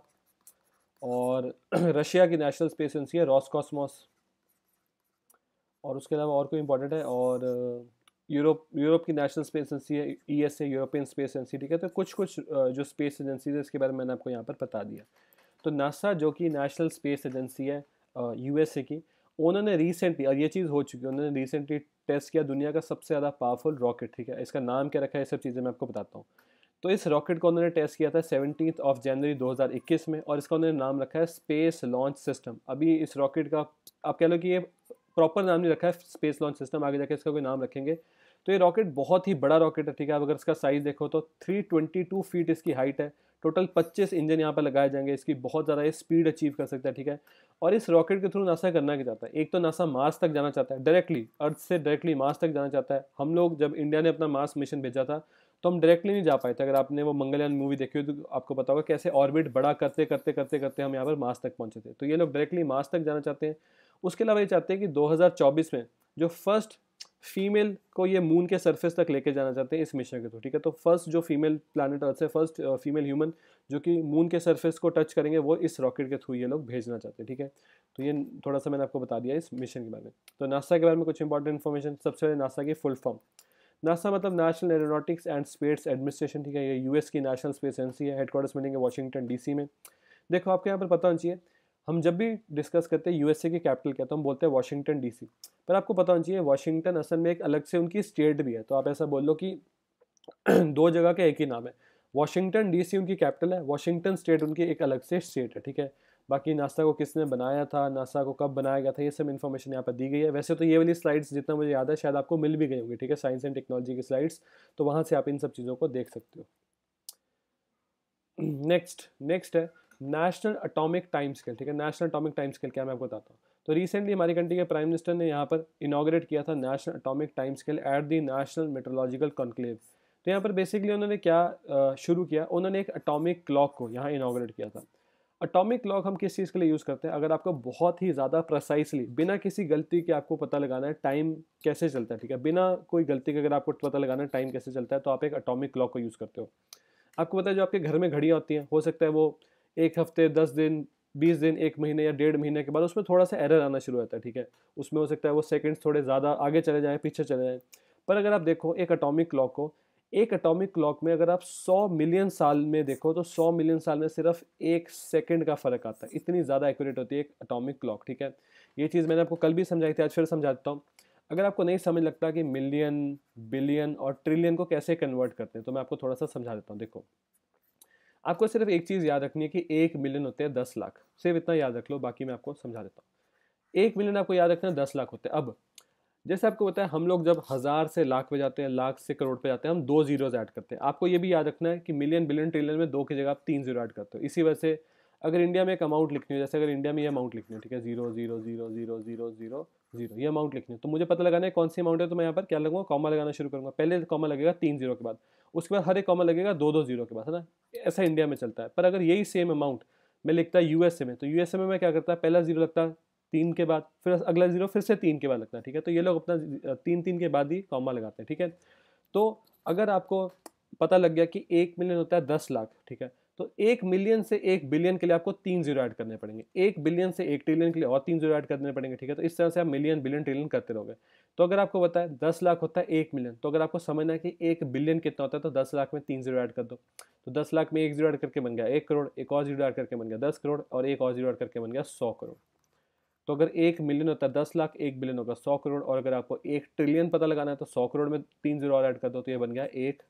और रशिया की नेशनल स्पेस एजेंसी है रॉस कॉस्मोस और उसके अलावा और कोई इंपॉर्टेंट है और uh, यूरोप यूरोप की नेशनल स्पेस एजेंसी है E S A European space agency ठीक है तो कुछ कुछ uh, जो स्पेस एजेंसी है इसके बारे में मैंने आपको यहाँ पर बता दिया तो नासा जो कि नेशनल स्पेस एजेंसी है यू एस ए की उन्होंने रिसेंटली और ये चीज़ हो चुकी है उन्होंने रिसेंटली टेस्ट किया दुनिया का सबसे ज़्यादा पावरफुल रॉकेट ठीक है इसका नाम क्या रखा है ये सब चीज़ें मैं आपको बताता हूँ तो इस रॉकेट को उन्होंने टेस्ट किया था सेवनटीन ऑफ जनवरी 2021 में और इसका उन्होंने नाम रखा है स्पेस लॉन्च सिस्टम अभी इस रॉकेट का आप कह लो कि ये प्रॉपर नाम नहीं रखा है स्पेस लॉन्च सिस्टम आगे जाके इसका कोई नाम रखेंगे तो ये रॉकेट बहुत ही बड़ा रॉकेट है ठीक है अगर इसका साइज़ देखो तो 322 फीट इसकी हाइट है टोटल 25 इंजन यहाँ पर लगाए जाएंगे इसकी बहुत ज़्यादा ये स्पीड अचीव कर सकता है ठीक है और इस रॉकेट के थ्रू नासा करना क्या चाहता है एक तो नासा मार्स तक जाना चाहता है डायरेक्टली अर्थ से डायरेक्टली मार्स तक जाना चाहता है हम लोग जब इंडिया ने अपना मार्स मिशन भेजा था तो हम डायरेक्टली नहीं जा पाए थे अगर आपने वो मंगलयान मूवी देखी हो तो आपको पता होगा कैसे ऑर्बिट बड़ा करते करते करते करते हम यहाँ पर मार्स तक पहुँचे थे तो ये लोग डायरेक्टली मार्स तक जाना चाहते हैं उसके अलावा ये चाहते हैं कि दो में जो फर्स्ट फीमेल को ये मून के सरफेस तक लेके जाना चाहते हैं इस मिशन के थ्रू ठीक है तो फर्स्ट जो फीमेल प्लानट अर्थ है फर्स्ट फीमेल ह्यूमन जो कि मून के सरफेस को टच करेंगे वो इस रॉकेट के थ्रू ये लोग भेजना चाहते हैं ठीक है तो ये थोड़ा सा मैंने आपको बता दिया इस मिशन के बारे में तो नासा के बारे में कुछ इंपॉर्टेंट इन्फॉर्मेशन सबसे पहले नासा की फुल फॉर्म नासा मतलब national aeronautics and space administration ठीक है ये यूएस की नेशनल स्पेस एजेंसी है हेडक्वार्टर्स मिलेंगे वाशिंगटन डीसी में देखो आपके यहाँ पर पता होना चाहिए हम जब भी डिस्कस करते हैं यूएसए की कैपिटल क्या तो हम बोलते हैं वाशिंगटन डीसी पर आपको पता होना चाहिए वाशिंगटन असल में एक अलग से उनकी स्टेट भी है तो आप ऐसा बोल लो कि दो जगह का एक ही नाम है वाशिंगटन डी उनकी कैपिटल है वाशिंगटन स्टेट उनकी एक अलग से स्टेट है ठीक है बाकी नाश्ता को किसने बनाया था नाश्ता को कब बनाया गया था ये सब इन्फॉर्मेशन यहाँ पर दी गई है वैसे तो ये वाली स्लाइड्स जितना मुझे याद है शायद आपको मिल भी गई होंगी ठीक है साइंस एंड टेक्नोलॉजी की स्लाइड्स तो वहाँ से आप इन सब चीज़ों को देख सकते हो नेक्स्ट नेक्स्ट है नेशनल अटोमिक टाइम स्केल ठीक है नेशनल अटोमिक टाइम स्केल क्या मैं आपको बताता हूँ तो रिसेंटली हमारी कंट्री के प्राइम मिनिस्टर ने यहाँ पर इनाग्रेट किया था national atomic time scale at the national metrological conclave तो यहाँ पर बेसिकली उन्होंने क्या शुरू किया उन्होंने एक अटोमिक क्लॉक को यहाँ इनाग्रेट किया था अटोमिक लॉग हम किस चीज़ के लिए यूज़ करते हैं अगर आपको बहुत ही ज़्यादा प्रसाइसली बिना किसी गलती के आपको पता लगाना है टाइम कैसे चलता है ठीक है बिना कोई गलती के अगर आपको पता लगाना है टाइम कैसे चलता है तो आप एक अटोमिक लॉ को यूज़ करते हो आपको पता है जो आपके घर में घड़ियाँ होती हैं हो सकता है वो एक हफ्ते दस दिन बीस दिन एक महीने या डेढ़ महीने के बाद उसमें थोड़ा सा एरर आना शुरू होता है ठीक है उसमें हो सकता है वो सेकेंड्स थोड़े ज़्यादा आगे चले जाएँ पीछे चले जाएँ पर अगर आप देखो एक अटोमिक क्लॉक को एक एटॉमिक क्लॉक में अगर आप 100 मिलियन साल में देखो तो 100 मिलियन साल में सिर्फ एक सेकंड का फ़र्क आता है इतनी ज़्यादा एक्यूरेट होती है एक अटोमिक क्लॉक ठीक है ये चीज़ मैंने आपको कल भी समझाई थी आज फिर समझा देता हूँ अगर आपको नहीं समझ लगता कि मिलियन बिलियन और ट्रिलियन को कैसे कन्वर्ट करते हैं तो मैं आपको थोड़ा सा समझा देता हूँ देखो आपको सिर्फ एक चीज़ याद रखनी है कि एक मिलियन होते हैं दस लाख सिर्फ इतना याद रख लो बाकी मैं आपको समझा देता हूँ एक मिलियन आपको याद रखना दस लाख होते हैं अब जैसे आपको बताया हम लोग जब हज़ार से लाख पे जाते हैं लाख से करोड़ पे जाते हैं हम दो जीरोज ऐड करते हैं आपको ये भी याद रखना है कि मिलियन बिलियन ट्रिलियन में दो की जगह आप तीन जीरो ऐड करते हो इसी वजह से अगर इंडिया में एक अमाउंट लिखनी हो जैसे अगर इंडिया में ये अमाउंट लिखनी हो ठीक है zero zero zero zero zero zero zero ये अमाउंट लिखनी हो तो मुझे पता लगाना है कौन सी अमाउंट है तो मैं यहाँ पर क्या लगाऊंगा कॉमा लगाना शुरू करूँगा पहले कॉमा लगेगा तीन जीरो के बाद उसके बाद हर एक कॉमा लगेगा दो दो जीरो के बाद है ना ऐसा इंडिया में चलता है पर अगर यही सेम अमाउंट मैं लिखता है यूएसए में तो यूएसए में मैं क्या करता है पहला जीरो लगता है तीन के बाद फिर अगला जीरो फिर से तीन के बाद लगता है ठीक है तो ये लोग अपना तीन तीन के बाद ही कॉमा लगाते हैं ठीक है तो अगर आपको पता लग गया कि एक मिलियन होता है दस लाख ठीक है तो एक मिलियन से एक बिलियन के लिए आपको तीन जीरो ऐड करने पड़ेंगे एक बिलियन से एक ट्रिलियन के लिए और तीन जीरो ऐड करने पड़ेंगे ठीक है तो इस तरह से आप मिलियन बिलियन ट्रिलियन करते रहोगे तो अगर आपको बताए दस लाख होता है एक मिलियन तो अगर आपको समझना है कि एक बिलियन कितना होता है तो दस लाख में तीन जीरो ऐड कर दो तो दस लाख में एक जीरो ऐड करके बन गया एक करोड़ एक और जीरो ऐड करके बन गया दस करोड़ और एक और जीरो ऐड करके बन गया सौ करोड़ तो अगर एक मिलियन होता है दस लाख एक बिलियन होगा सौ करोड़ और अगर आपको एक ट्रिलियन पता लगाना है तो सौ करोड़ में तीन जीरो और ऐड कर दो तो ये बन गया एक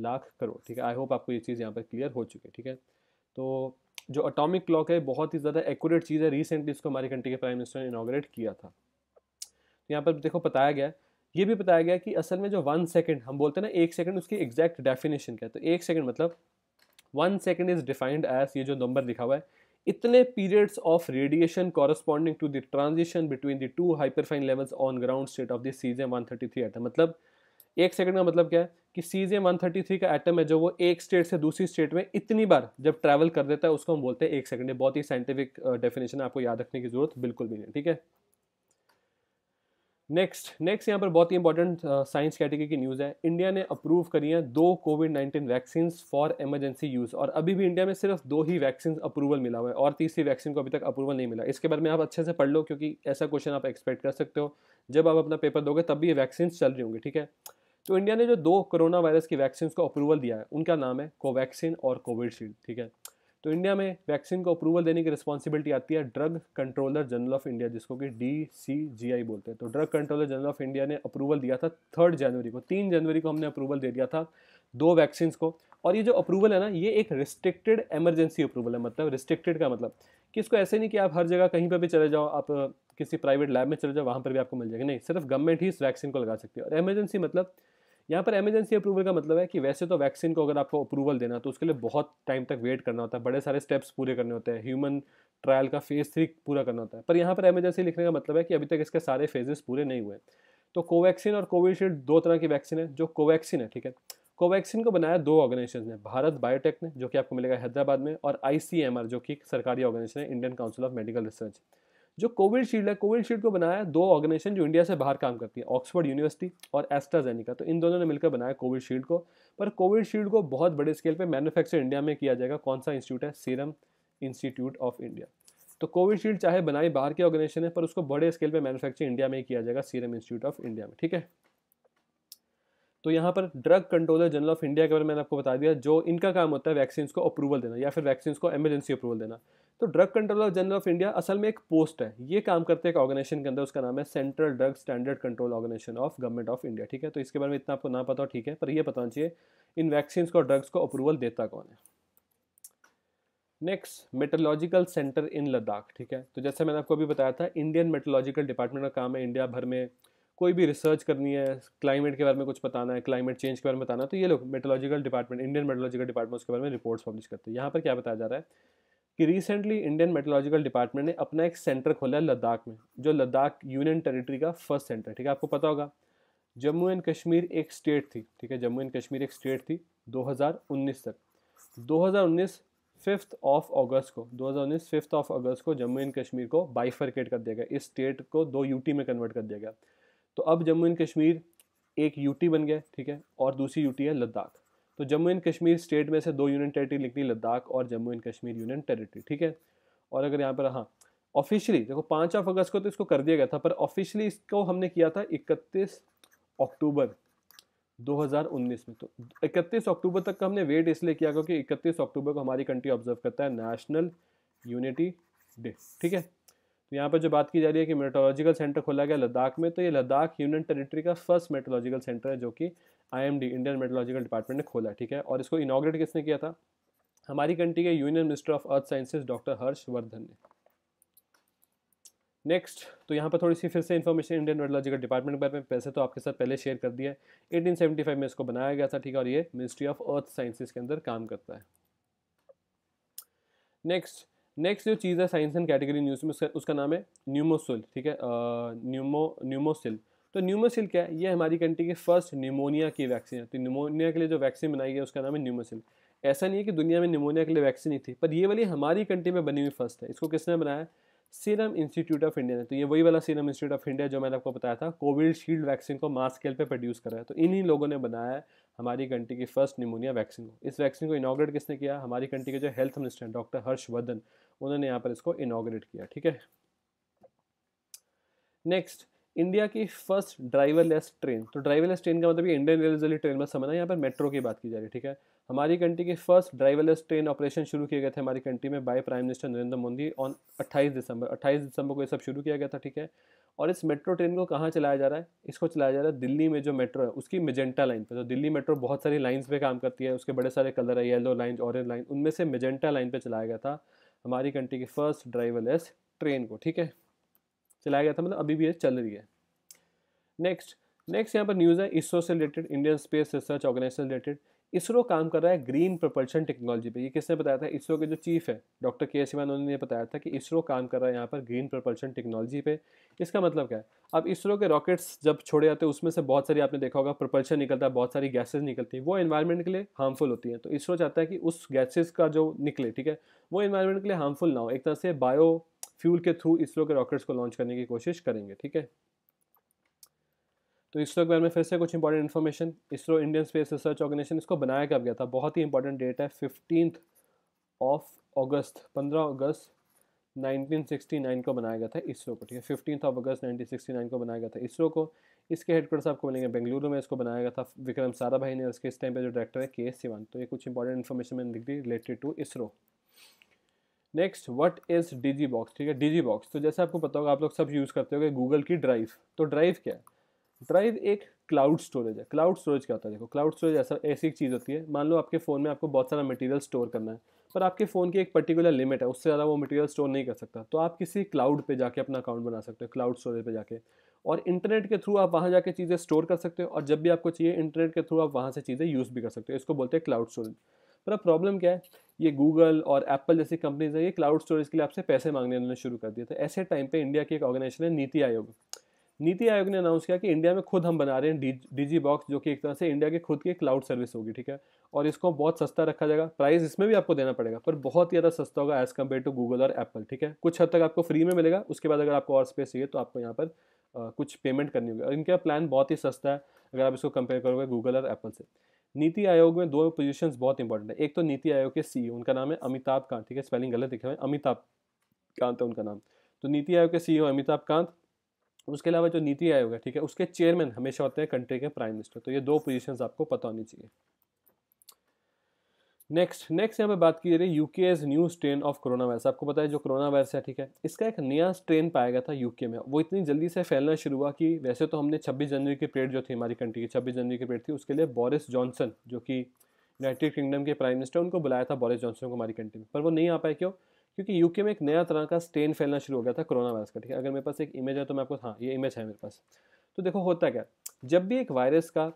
लाख करोड़ ठीक है आई होप आपको ये चीज़ यहाँ पर क्लियर हो चुकी है ठीक है तो जो अटोमिक क्लॉक है बहुत ही ज़्यादा एक्यूरेट चीज़ है रिसेंटली इसको हमारी कंट्री के प्राइम मिनिस्टर ने इनाग्रेट किया था तो यहाँ पर देखो बताया गया ये भी बताया गया कि असल में जो वन सेकेंड हम बोलते हैं ना एक सेकेंड उसकी एग्जैक्ट डेफिनेशन क्या है तो एक सेकेंड मतलब one second is defined as ये जो नंबर लिखा हुआ है इतने periods of radiation corresponding to the transition between the two hyperfine levels on ground state of the CJ one thirty three atom मतलब एक सेकंड का मतलब क्या है कि सीजे वन थर्टी थ्री का एटम है जो वो एक स्टेट से दूसरी स्टेट में इतनी बार जब ट्रैवल कर देता है उसको हम बोलते हैं एक सेकंड बहुत ही साइंटिफिक डेफिनेशन है आपको याद रखने की जरूरत बिल्कुल भी नहीं ठीक है नेक्स्ट नेक्स्ट यहाँ पर बहुत ही इंपॉर्टेंट साइंस कैटेगरी की न्यूज़ है इंडिया ने अप्रूव करी हैं दो COVID nineteen vaccine for emergency use और अभी भी इंडिया में सिर्फ दो ही वैक्सीन अप्रूवल मिला हुआ है और तीसरी वैक्सीन को अभी तक अप्रूवल नहीं मिला इसके बारे में आप अच्छे से पढ़ लो क्योंकि ऐसा क्वेश्चन आप एक्सपेक्ट कर सकते हो जब आप अपना पेपर दोगे तब भी ये वैक्सीन चल रही होंगी ठीक है तो इंडिया ने जो दो कोरोना वायरस की वैक्सीन को अप्रूवल दिया है उनका नाम है कोवैक्सीन और कोविडशील्ड ठीक है तो इंडिया में वैक्सीन को अप्रूवल देने की रिस्पॉन्सिबिलिटी आती है drug controller general of India जिसको कि डी सी आई बोलते हैं तो drug controller general of India ने अप्रूवल दिया था थर्ड जनवरी को तीन जनवरी को हमने अप्रूवल दे दिया था दो वैक्सीन को और ये जो अप्रूवल है ना ये एक रिस्ट्रिक्टेड एमरजेंसी अप्रूवल है मतलब रिस्ट्रिक्टेड का मतलब कि इसको ऐसे नहीं कि आप हर जगह कहीं पर भी चले जाओ आप किसी प्राइवेट लैब में चले जाओ वहाँ पर भी आपको मिल जाएगा नहीं सिर्फ गवर्नमेंट ही इस वैक्सीन को लगा सकती है और एमरजेंसी मतलब यहाँ पर एमरजेंसी अप्रूवल का मतलब है कि वैसे तो वैक्सीन को अगर आपको अप्रूवल देना तो उसके लिए बहुत टाइम तक वेट करना होता है बड़े सारे स्टेप्स पूरे करने होते हैं ह्यूमन ट्रायल का फेज़ थ्री पूरा करना होता है पर यहाँ पर एमरजेंसी लिखने का मतलब है कि अभी तक इसके सारे फेजेस पूरे नहीं हुए तो कोवैक्सीन और कोविशील्ड दो तरह की वैक्सीन है जो कोवैक्सीन है ठीक है कोवैक्सीन को बनाया दो ऑर्गेनाइजेशन ने भारत बायोटेक ने जो कि आपको मिलेगा हैदराबाद में और आई जो कि सरकारी ऑर्गेनाइजेशन है Indian council of medical research जो कोविशील्ड है कोविशील्ड को बनाया दो ऑर्गेनाइजेशन जो इंडिया से बाहर काम करती है ऑक्सफर्ड यूनिवर्सिटी और एस्ट्राजेनिका तो इन दोनों ने मिलकर बनाया कोविशील्ड को पर कोविशील्ड को बहुत बड़े स्केल पे मैन्युफैक्चर इंडिया में किया जाएगा कौन सा इंस्टीट्यूट है सीरम इंस्टीट्यूट ऑफ इंडिया तो कोविशील्ड चाहे बनाई बाहर की ऑर्गेनाइजेशन है पर उसको बड़े स्केल पर मैनुफैक्चर इंडिया में ही किया जाएगा सीरम इंस्टीट्यूट ऑफ इंडिया में ठीक है तो यहाँ पर drug controller general of India के बारे में मैंने आपको बता दिया जो इनका काम होता है वैक्सीन को अप्रूवल देना या फिर वैक्सीन को एमरजेंसी अप्रूवल देना तो drug controller general of India असल में एक पोस्ट है ये काम करते हैं एक ऑर्गेनाइजेशन के अंदर उसका नाम है central drug standard control organisation of government of India ठीक है तो इसके बारे में इतना आपको ना पता हो ठीक है पर यह पता चाहिए इन वैक्सीन को ड्रग्स को अप्रूवल देता कौन है next meteorological centre in Ladakh ठीक है तो जैसे मैंने आपको अभी बताया था इंडियन मेटोलॉजिकल डिपार्टमेंट का काम है इंडिया भर में कोई भी रिसर्च करनी है क्लाइमेट के बारे में कुछ बताना है क्लाइमेट चेंज के बारे में बताना है तो ये लोग meteorological department Indian meteorological department उसके बारे में रिपोर्ट्स पब्लिश करते हैं यहाँ पर क्या बताया जा रहा है कि रिसेंटली इंडियन मेटोलॉजिकल डिपार्टमेंट ने अपना एक सेंटर खोला है लद्दाख में जो लद्दाख यूनियन टेरिटरी का फर्स्ट सेंटर है ठीक है आपको पता होगा जम्मू एंड कश्मीर एक स्टेट थी ठीक है जम्मू एंड कश्मीर एक स्टेट थी 2019 तक 2019 फिफ्थ ऑफ अगस्त को 2019 फिफ्थ ऑफ अगस्त को जम्मू एंड कश्मीर को बाइफरकेट कर दिया गया इस स्टेट को दो यूटी में कन्वर्ट कर दिया गया तो अब जम्मू एंड कश्मीर एक यूटी बन गया ठीक है और दूसरी यूटी है लद्दाख तो जम्मू एंड कश्मीर स्टेट में से दो यूनियन टेरिटरी निकली लद्दाख और Jammu and Kashmir union territory ठीक है और अगर यहाँ पर हाँ ऑफिशियली देखो पाँच ऑफ अगस्त को तो इसको कर दिया गया था पर ऑफिशियली इसको हमने किया था इकतीस अक्टूबर 2019 में तो 31 अक्टूबर तक का हमने वेट इसलिए किया क्योंकि 31 अक्टूबर को हमारी कंट्री ऑब्जर्व करता है नेशनल यूनिटी डे ठीक है तो यहाँ पर जो बात की जा रही है कि मेट्रोलॉजिकल सेंटर खोला गया लद्दाख में तो ये लद्दाख यूनियन टेरिटरी का फर्स्ट मेट्रोलॉजिकल सेंटर है जो कि आईएमडी इंडियन मेट्रोलॉजिकल डिपार्टमेंट ने खोला ठीक है और इसको इनाग्रेट किसने किया था हमारी कंट्री के union minister of earth sciences doctor Harshvardhan ने नेक्स्ट तो यहाँ पर थोड़ी सी फिर से इन्फॉर्मेशन इंडियन मेट्रोलॉजिकल डिपार्टमेंट के बारे में पैसे तो आपके साथ पहले शेयर कर दिया है एटीन में इसको बनाया गया था ठीक है और ये मिनिस्ट्री ऑफ अर्थ साइंसिस के अंदर काम करता है नेक्स्ट नेक्स्ट जो चीज़ है साइंस एंड कैटेगरी न्यूज़ में उसका, उसका नाम है न्यूमोसिल ठीक है न्यूमो न्यूमोसिल तो न्यूमोसिल क्या है ये हमारी कंट्री की फर्स्ट निमोनिया की वैक्सीन है तो निमोनिया के लिए जो वैक्सीन बनाई गई है उसका नाम है न्यूमोसिल ऐसा नहीं है कि दुनिया में निमोनिया के लिए वैक्सीन ही थी पर ये वाली हमारी कंट्री में बनी हुई फर्स्ट है इसको किसने बनाया सीरम इंस्टीट्यूट ऑफ इंडिया ने तो ये वही वाला सीरम इंस्टीट्यूट ऑफ इंडिया जो मैंने आपको बताया था कोविड शील्ड वैक्सीन को मास स्केल पे प्रोड्यूस रहा है तो इन्हीं लोगों ने बनाया है हमारी कंट्री की फर्स्ट निमोनिया वैक्सीन को इस वैक्सीन को इनाग्रेट किसने किया हमारी कंट्री के जो हेल्थ मिनिस्टर हैं डॉक्टर हर्षवर्धन उन्होंने यहाँ पर इसको इनाग्रेट किया ठीक है नेक्स्ट इंडिया की फर्स्ट ड्राइवरलेस ट्रेन तो ड्राइवरलेस ट्रेन का मतलब इंडियन रेलवे ट्रेन में समझना यहाँ पर मेट्रो की बात की जा रही है ठीक है हमारी कंट्री के फर्स्ट ड्राइवरलेस ट्रेन ऑपरेशन शुरू किए गए थे हमारी कंट्री में by prime minister Narendra Modi on 28 December 28 दिसंबर को ये सब शुरू किया गया था ठीक है और इस मेट्रो ट्रेन को कहाँ चलाया जा रहा है इसको चलाया जा रहा है दिल्ली में जो मेट्रो है उसकी मेजेंटा लाइन पर तो दिल्ली मेट्रो बहुत सारी लाइन्स पर काम करती है उसके बड़े सारे कलर है येलो लाइन ऑरेंज लाइन उनमें से मेजेंटा लाइन पर चलाया गया था हमारी कंट्री की फर्स्ट ड्राइवरलेस ट्रेन को ठीक है चलाया गया था मतलब अभी भी ये चल रही है नेक्स्ट नेक्स्ट यहाँ पर न्यूज़ है इसरो से related Indian space research organisation related ISRO काम कर रहा है ग्रीन प्रपल्शन टेक्नोलॉजी पे ये किसने बताया था इसरो के जो चीफ है डॉक्टर के सिवान उन्होंने बताया था कि इसरो काम कर रहा है यहाँ पर ग्रीन प्रपल्शन टेक्नोलॉजी पे इसका मतलब क्या है अब इसरो के रॉकेट्स जब छोड़े जाते हैं उसमें से बहुत सारी आपने देखा होगा प्रपल्शन निकलता है बहुत सारी गैसेज निकलती हैं वो इन्वायरमेंट के लिए हार्मफुल होती हैं तो इसरो चाहता है कि उस गैसेज का जो निकले ठीक है वो इन्वायरमेंट के लिए हार्मफुल ना हो एक तरह से बायो फ्यूल के थ्रू इसरो के रॉकेट्स को लॉन्च करने की कोशिश करेंगे ठीक है तो इसरो के बारे में फिर से कुछ important information ISRO Indian space research organisation इसको बनाया कब गया था बहुत ही इंपॉर्टेंट डेट है फिफ्टींथ ऑफ अगस्त पंद्रह अगस्त 1969 को बनाया गया था इसरो को ठीक है फिफ्टीन ऑफ अगस्त 1969 को बनाया गया था इसरो को इसके हेडक्वार्टर्स आपको मिलेंगे बेंगलुरु में इसको बनाया गया था विक्रम सारा भाई ने इसके इस टाइम पे जो डायरेक्टर है के एस सिवान तो ये कुछ इंपॉर्टेंट इन्फॉर्मेशन मैंने लिख दी related to ISRO next what is D box ठीक है डी बॉक्स तो जैसे आपको पता होगा आप लोग सब यूज़ करते हो गूगल की ड्राइव तो ड्राइव क्या है ड्राइव एक क्लाउड स्टोरेज है क्लाउड स्टोरेज क्या होता है देखो क्लाउड स्टोरेज ऐसा ऐसी एक चीज़ होती है मान लो आपके फ़ोन में आपको बहुत सारा मटेरियल स्टोर करना है पर आपके फ़ोन की एक पर्टिकुलर लिमिट है उससे ज़्यादा वो मटेरियल स्टोर नहीं कर सकता तो आप किसी क्लाउड पर जाके अपना अकाउंट बना सकते हो क्लाउड स्टोरेज पर जाके और इंटरनेट के थ्रू आप वहाँ जाके चीज़ें स्टोर कर सकते हो और जब भी आपको चाहिए इंटरनेट के थ्रू आप वहाँ से चीज़ें यूज़ भी कर सकते हो इसको बोलते हैं क्लाउड स्टोरेज पर अब प्रॉब्लम क्या है ये गूगल और एप्पल जैसी कंपनीज है ये क्लाउड स्टोरेज के लिए आपसे पैसे मांगने उन्होंने शुरू कर दिया तो ऐसे टाइम पर इंडिया की एक ऑर्गेनाइजेशन है नीति आयोग नीति आयोग ने अनाउंस किया कि इंडिया में खुद हम बना रहे हैं डी डीजी बॉक्स जो कि एक तरह से इंडिया के खुद की एक क्लाउड सर्विस होगी ठीक है और इसको बहुत सस्ता रखा जाएगा प्राइस इसमें भी आपको देना पड़ेगा पर बहुत ही ज़्यादा सस्ता होगा एज़ कम्पेयर टू गूगल और एप्पल ठीक है कुछ हद तक आपको फ्री में मिलेगा उसके बाद अगर आपको और स्पेस चाहिए तो आपको यहाँ पर आ, कुछ पेमेंट करनी होगी और इनका प्लान बहुत ही सस्ता है अगर आप इसको कंपेयर करोगे गूगल और एप्पल से नीति आयोग में दो पोजिशन बहुत इंपॉर्टेंट है एक तो नीति आयोग के सी e उनका नाम है अमिताभ कांत ठीक है स्पेलिंग गलत लिखा है अमिताभ कांत है उनका नाम तो नीति आयोग के सीईओ e अमिताभ कांत उसके अलावा जो नीति आयोग है ठीक है उसके चेयरमैन हमेशा होते हैं कंट्री के प्राइम मिनिस्टर तो ये दो पोजीशंस आपको पता होनी चाहिए नेक्स्ट नेक्स्ट यहाँ पे बात की जा रही है UK as new strain of corona virus आपको पता है जो कोरोना वायरस है ठीक है इसका एक नया स्ट्रेन पाया गया था यूके में वो इतनी जल्दी से फैलना शुरू हुआ कि वैसे तो हमने 26 जनवरी की परेड जो थी हमारी कंट्री की 26 जनवरी की परेड थी उसके लिए बोरिस जॉनसन जो कि यूनाइटेड किंगडम के प्राइम मिनिस्टर उनको बुलाया था बोरिस जॉनसन को हमारी कंट्री में पर वो नहीं आ पाए क्यों क्योंकि यूके में एक नया तरह का स्टेन फैलना शुरू हो गया था कोरोना वायरस का ठीक है अगर मेरे पास एक इमेज है तो मैं आपको हाँ ये इमेज है मेरे पास तो देखो होता क्या जब भी एक वायरस का